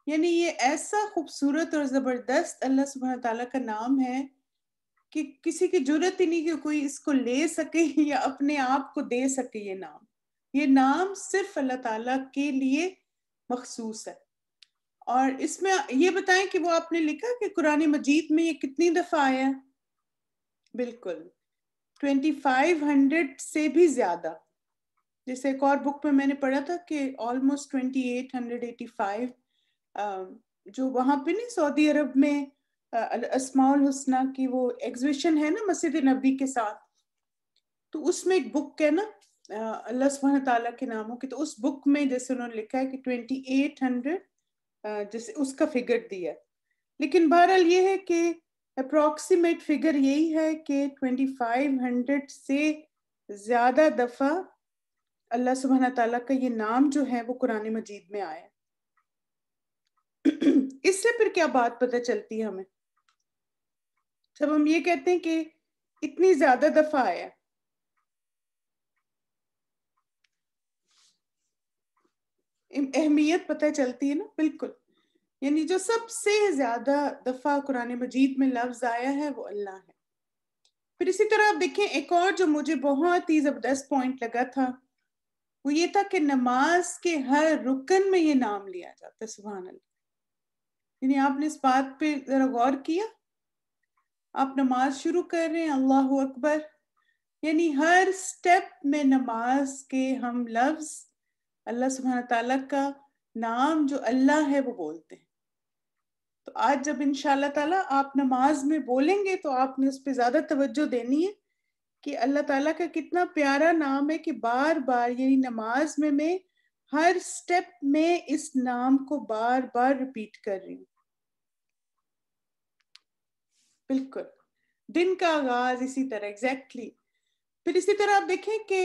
यानी ये ऐसा खूबसूरत और जबरदस्त अल्लाह सुबह तला का नाम है कि किसी की जरूरत ही नहीं कि कोई इसको ले सके (laughs) या अपने आप को दे सके ये नाम ये नाम सिर्फ अल्लाह ताला के लिए मखसूस है और इसमें ये बताएं कि वो आपने लिखा कि कुरानी मजीद में ये कितनी दफा आया बिल्कुल 2500 से भी ज्यादा जैसे एक और बुक में मैंने पढ़ा था कि ऑलमोस्ट 2885 जो वहाँ पे नहीं सऊदी अरब में असमाउल हुसना की वो एग्जिबिशन है ना मस्जिद नबी के साथ तो उसमें एक बुक है ना अल्लाह सुबह तला के नामों की तो उस बुक में जैसे उन्होंने लिखा है कि 2800 जैसे उसका फिगर दिया लेकिन बहरहाल ये है कि अप्रॉक्सीमेट फिगर यही है कि 2500 से ज़्यादा दफ़ा अल्लाह सुबहाना तला का ये नाम जो है वो कुरान मजीद में आया (clears throat) इससे फिर क्या बात पता चलती है हमें जब हम ये कहते हैं कि इतनी ज़्यादा दफ़ा आया अहमियत पता चलती है ना बिल्कुल यानी जो सबसे ज्यादा दफा कुरान मजीद में लफ्ज आया है वो अल्लाह है फिर इसी तरह आप देखें एक और जो मुझे बहुत ही जबरदस्त पॉइंट लगा था वो ये था कि नमाज के हर रुकन में ये नाम लिया जाता है सुबह अल्लाह यानी आपने इस बात पे जरा गौर किया आप नमाज शुरू कर रहे हैं अल्लाह अकबर यानी हर स्टेप में नमाज के हम लफ्ज अल्लाह सुबहान तला का नाम जो अल्लाह है वो बोलते हैं तो आज जब इन ताला आप नमाज में बोलेंगे तो आपने उस पर ज्यादा तवज्जो देनी है कि अल्लाह ताला का कितना प्यारा नाम है कि बार बार यानी नमाज में मैं हर स्टेप में इस नाम को बार बार रिपीट कर रही हूँ बिल्कुल दिन का आगाज इसी तरह एग्जैक्टली फिर इसी तरह आप देखें कि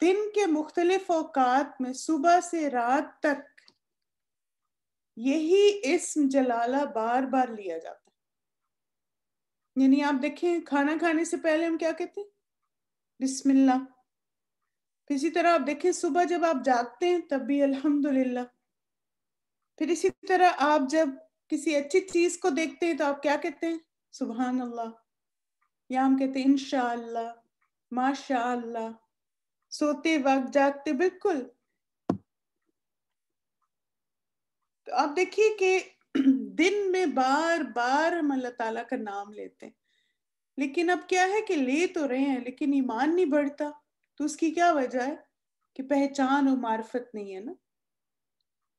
दिन के मुख्तलिफ अवकात में सुबह से रात तक यही इसम जलाला बार बार लिया जाता है यानी आप देखें खाना खाने से पहले हम क्या कहते हैं बिस्मिल्ला इसी तरह आप देखें सुबह जब आप जागते हैं तब भी अल्हम्दुलिल्लाह फिर इसी तरह आप जब किसी अच्छी चीज को देखते हैं तो आप क्या कहते हैं सुबह अल्लाह या हम कहते हैं इनशाला माशा सोते वक्त जागते बिल्कुल तो आप देखिए कि (clears throat) दिन में बार बार हम अल्लाह ताला का नाम लेते हैं लेकिन अब क्या है कि ले तो रहे हैं लेकिन ईमान नहीं बढ़ता तो उसकी क्या वजह है कि पहचान और मार्फत नहीं है ना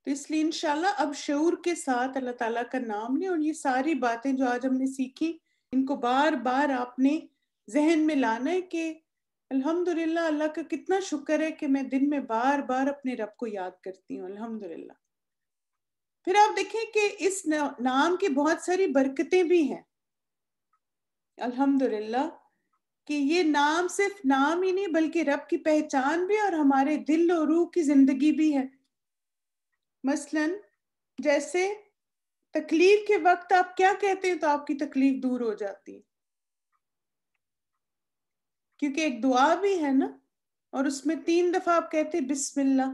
तो इसलिए इनशाला अब शूर के साथ अल्लाह ताला का नाम लें और ये सारी बातें जो आज हमने सीखी इनको बार बार आपने जहन में लाना है कि अल्हम्दुलिल्लाह अल्लाह का कितना शुक्र है कि मैं दिन में बार बार अपने रब को याद करती हूँ अल्हम्दुलिल्लाह फिर आप देखें कि इस नाम की बहुत सारी बरकतें भी हैं अल्हम्दुलिल्लाह कि ये नाम सिर्फ नाम ही नहीं बल्कि रब की पहचान भी और हमारे दिल और रूह की जिंदगी भी है मसलन जैसे तकलीफ के वक्त आप क्या कहते हैं तो आपकी तकलीफ दूर हो जाती है क्योंकि एक दुआ भी है ना और उसमें तीन दफा आप कहते हैं बिस्मिल्लाह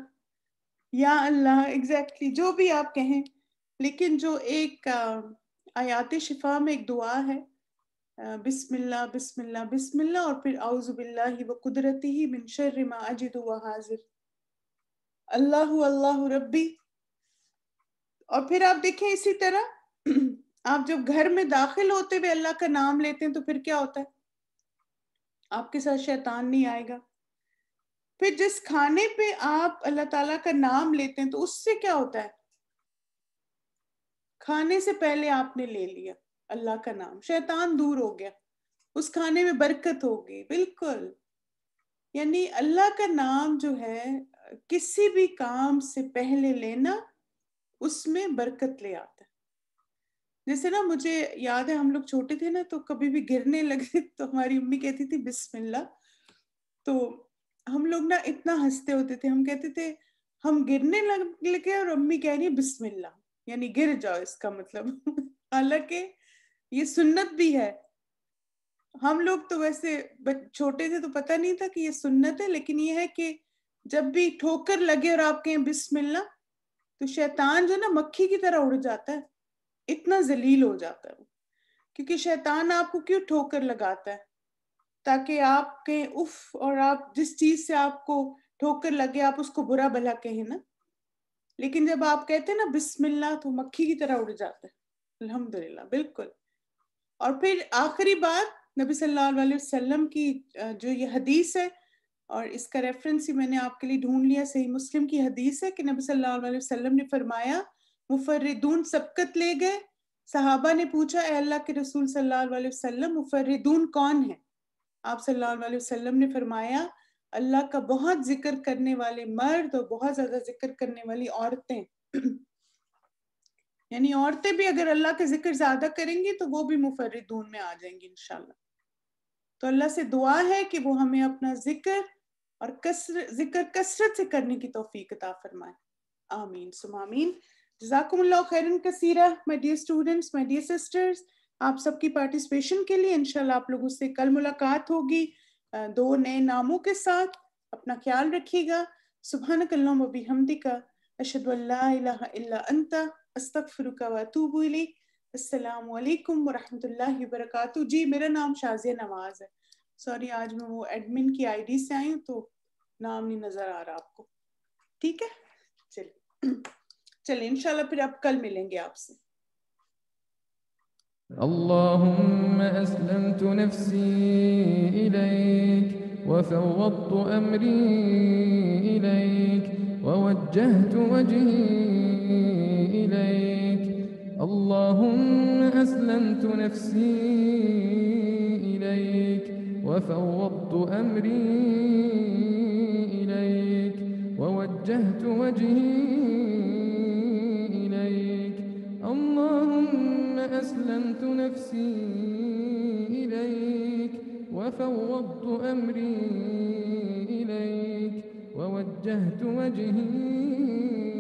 या अल्लाह एग्जैक्टली जो भी आप कहें लेकिन जो एक आयात शिफा में एक दुआ है बिस्मिल्ला बिस्मिल्ला बिस्मिल्ला और फिर आउज़ुबिल्ला ही कुदरती ही मिन शर्र व हाजिर अल्लाह अल्लाह रब्बी और फिर आप देखें इसी तरह (clears throat) आप जब घर में दाखिल होते हुए अल्लाह का नाम लेते हैं तो फिर क्या होता है आपके साथ शैतान नहीं आएगा फिर जिस खाने पे आप अल्लाह ताला का नाम लेते हैं तो उससे क्या होता है खाने से पहले आपने ले लिया अल्लाह का नाम शैतान दूर हो गया उस खाने में बरकत होगी बिल्कुल यानी अल्लाह का नाम जो है किसी भी काम से पहले लेना उसमें बरकत ले आता है जैसे ना मुझे याद है हम लोग छोटे थे ना तो कभी भी गिरने लगे तो हमारी मम्मी कहती थी बिस्मिल्लाह तो हम लोग ना इतना हंसते होते थे हम कहते थे हम गिरने लग लगे और अम्मी कह रही है बिस्मिल्ला यानी गिर जाओ इसका मतलब (laughs) हालांकि ये सुन्नत भी है हम लोग तो वैसे छोटे थे तो पता नहीं था कि ये सुन्नत है लेकिन ये है कि जब भी ठोकर लगे और आप कहें बिस्मिल्ला तो शैतान जो ना मक्खी की तरह उड़ जाता है इतना जलील हो जाता है क्योंकि शैतान आपको क्यों ठोकर लगाता है ताकि आप कहें उफ और आप जिस चीज से आपको ठोकर लगे आप उसको बुरा भला कहें ना लेकिन जब आप कहते हैं ना बिस्मिल्लाह तो मक्खी की तरह उड़ जाता है अल्हम्दुलिल्लाह बिल्कुल और फिर आखिरी बात नबी सल्लल्लाहु अलैहि वसल्लम की जो ये हदीस है और इसका रेफरेंस ही मैंने आपके लिए ढूंढ लिया सही मुस्लिम की हदीस है कि नबी सल्लल्लाहु अलैहि वसल्लम ने फरमाया मुफर्रिदून सबकत ले गए सहाबा ने पूछा अल्लाह के रसूल सल्लल्लाहु अलैहि वसल्लम मुफर्रिदून कौन है आप सल्लल्लाहु अलैहि वसल्लम ने फरमाया अल्लाह का बहुत जिक्र करने वाले मर्द और बहुत ज्यादा जिक्र करने वाली औरतें (clears throat) यानी औरतें भी अगर अल्लाह का जिक्र ज्यादा करेंगी तो वो भी मुफरदून में आ जाएंगी इनशाला तो अल्लाह से दुआ है कि वो हमें अपना जिक्र और कसर जिक्र कसरत से करने की तोफीक अता फरमाए आमीन सुमामीन जजाकुम खैरन कसीरा my dear students my dear sisters आप सबकी पार्टिसिपेशन के लिए इनशाला आप लोगों से कल मुलाकात होगी दो नए नामों के साथ अपना ख्याल रखिएगा सुबह कल्लबी हमदिका अशदुल्ला अंता अस्तफ़रुका असलकम वरक जी मेरा नाम शाजिया नवाज़ है सॉरी आज मैं वो एडमिन की आईडी से आई हूँ तो नाम नहीं नज़र आ रहा आपको ठीक है चलिए (clears throat) चलिए इनशाला फिर आप कल मिलेंगे आपसे اللهم أسلمت نفسي إليك وفوضت أمري إليك ووجهت وجهي إليك اللهم أسلمت نفسي إليك وفوضت أمري إليك ووجهت وجهي اللهم أسلمت نفسي إليك وفوضت أمري إليك ووجهت وجهي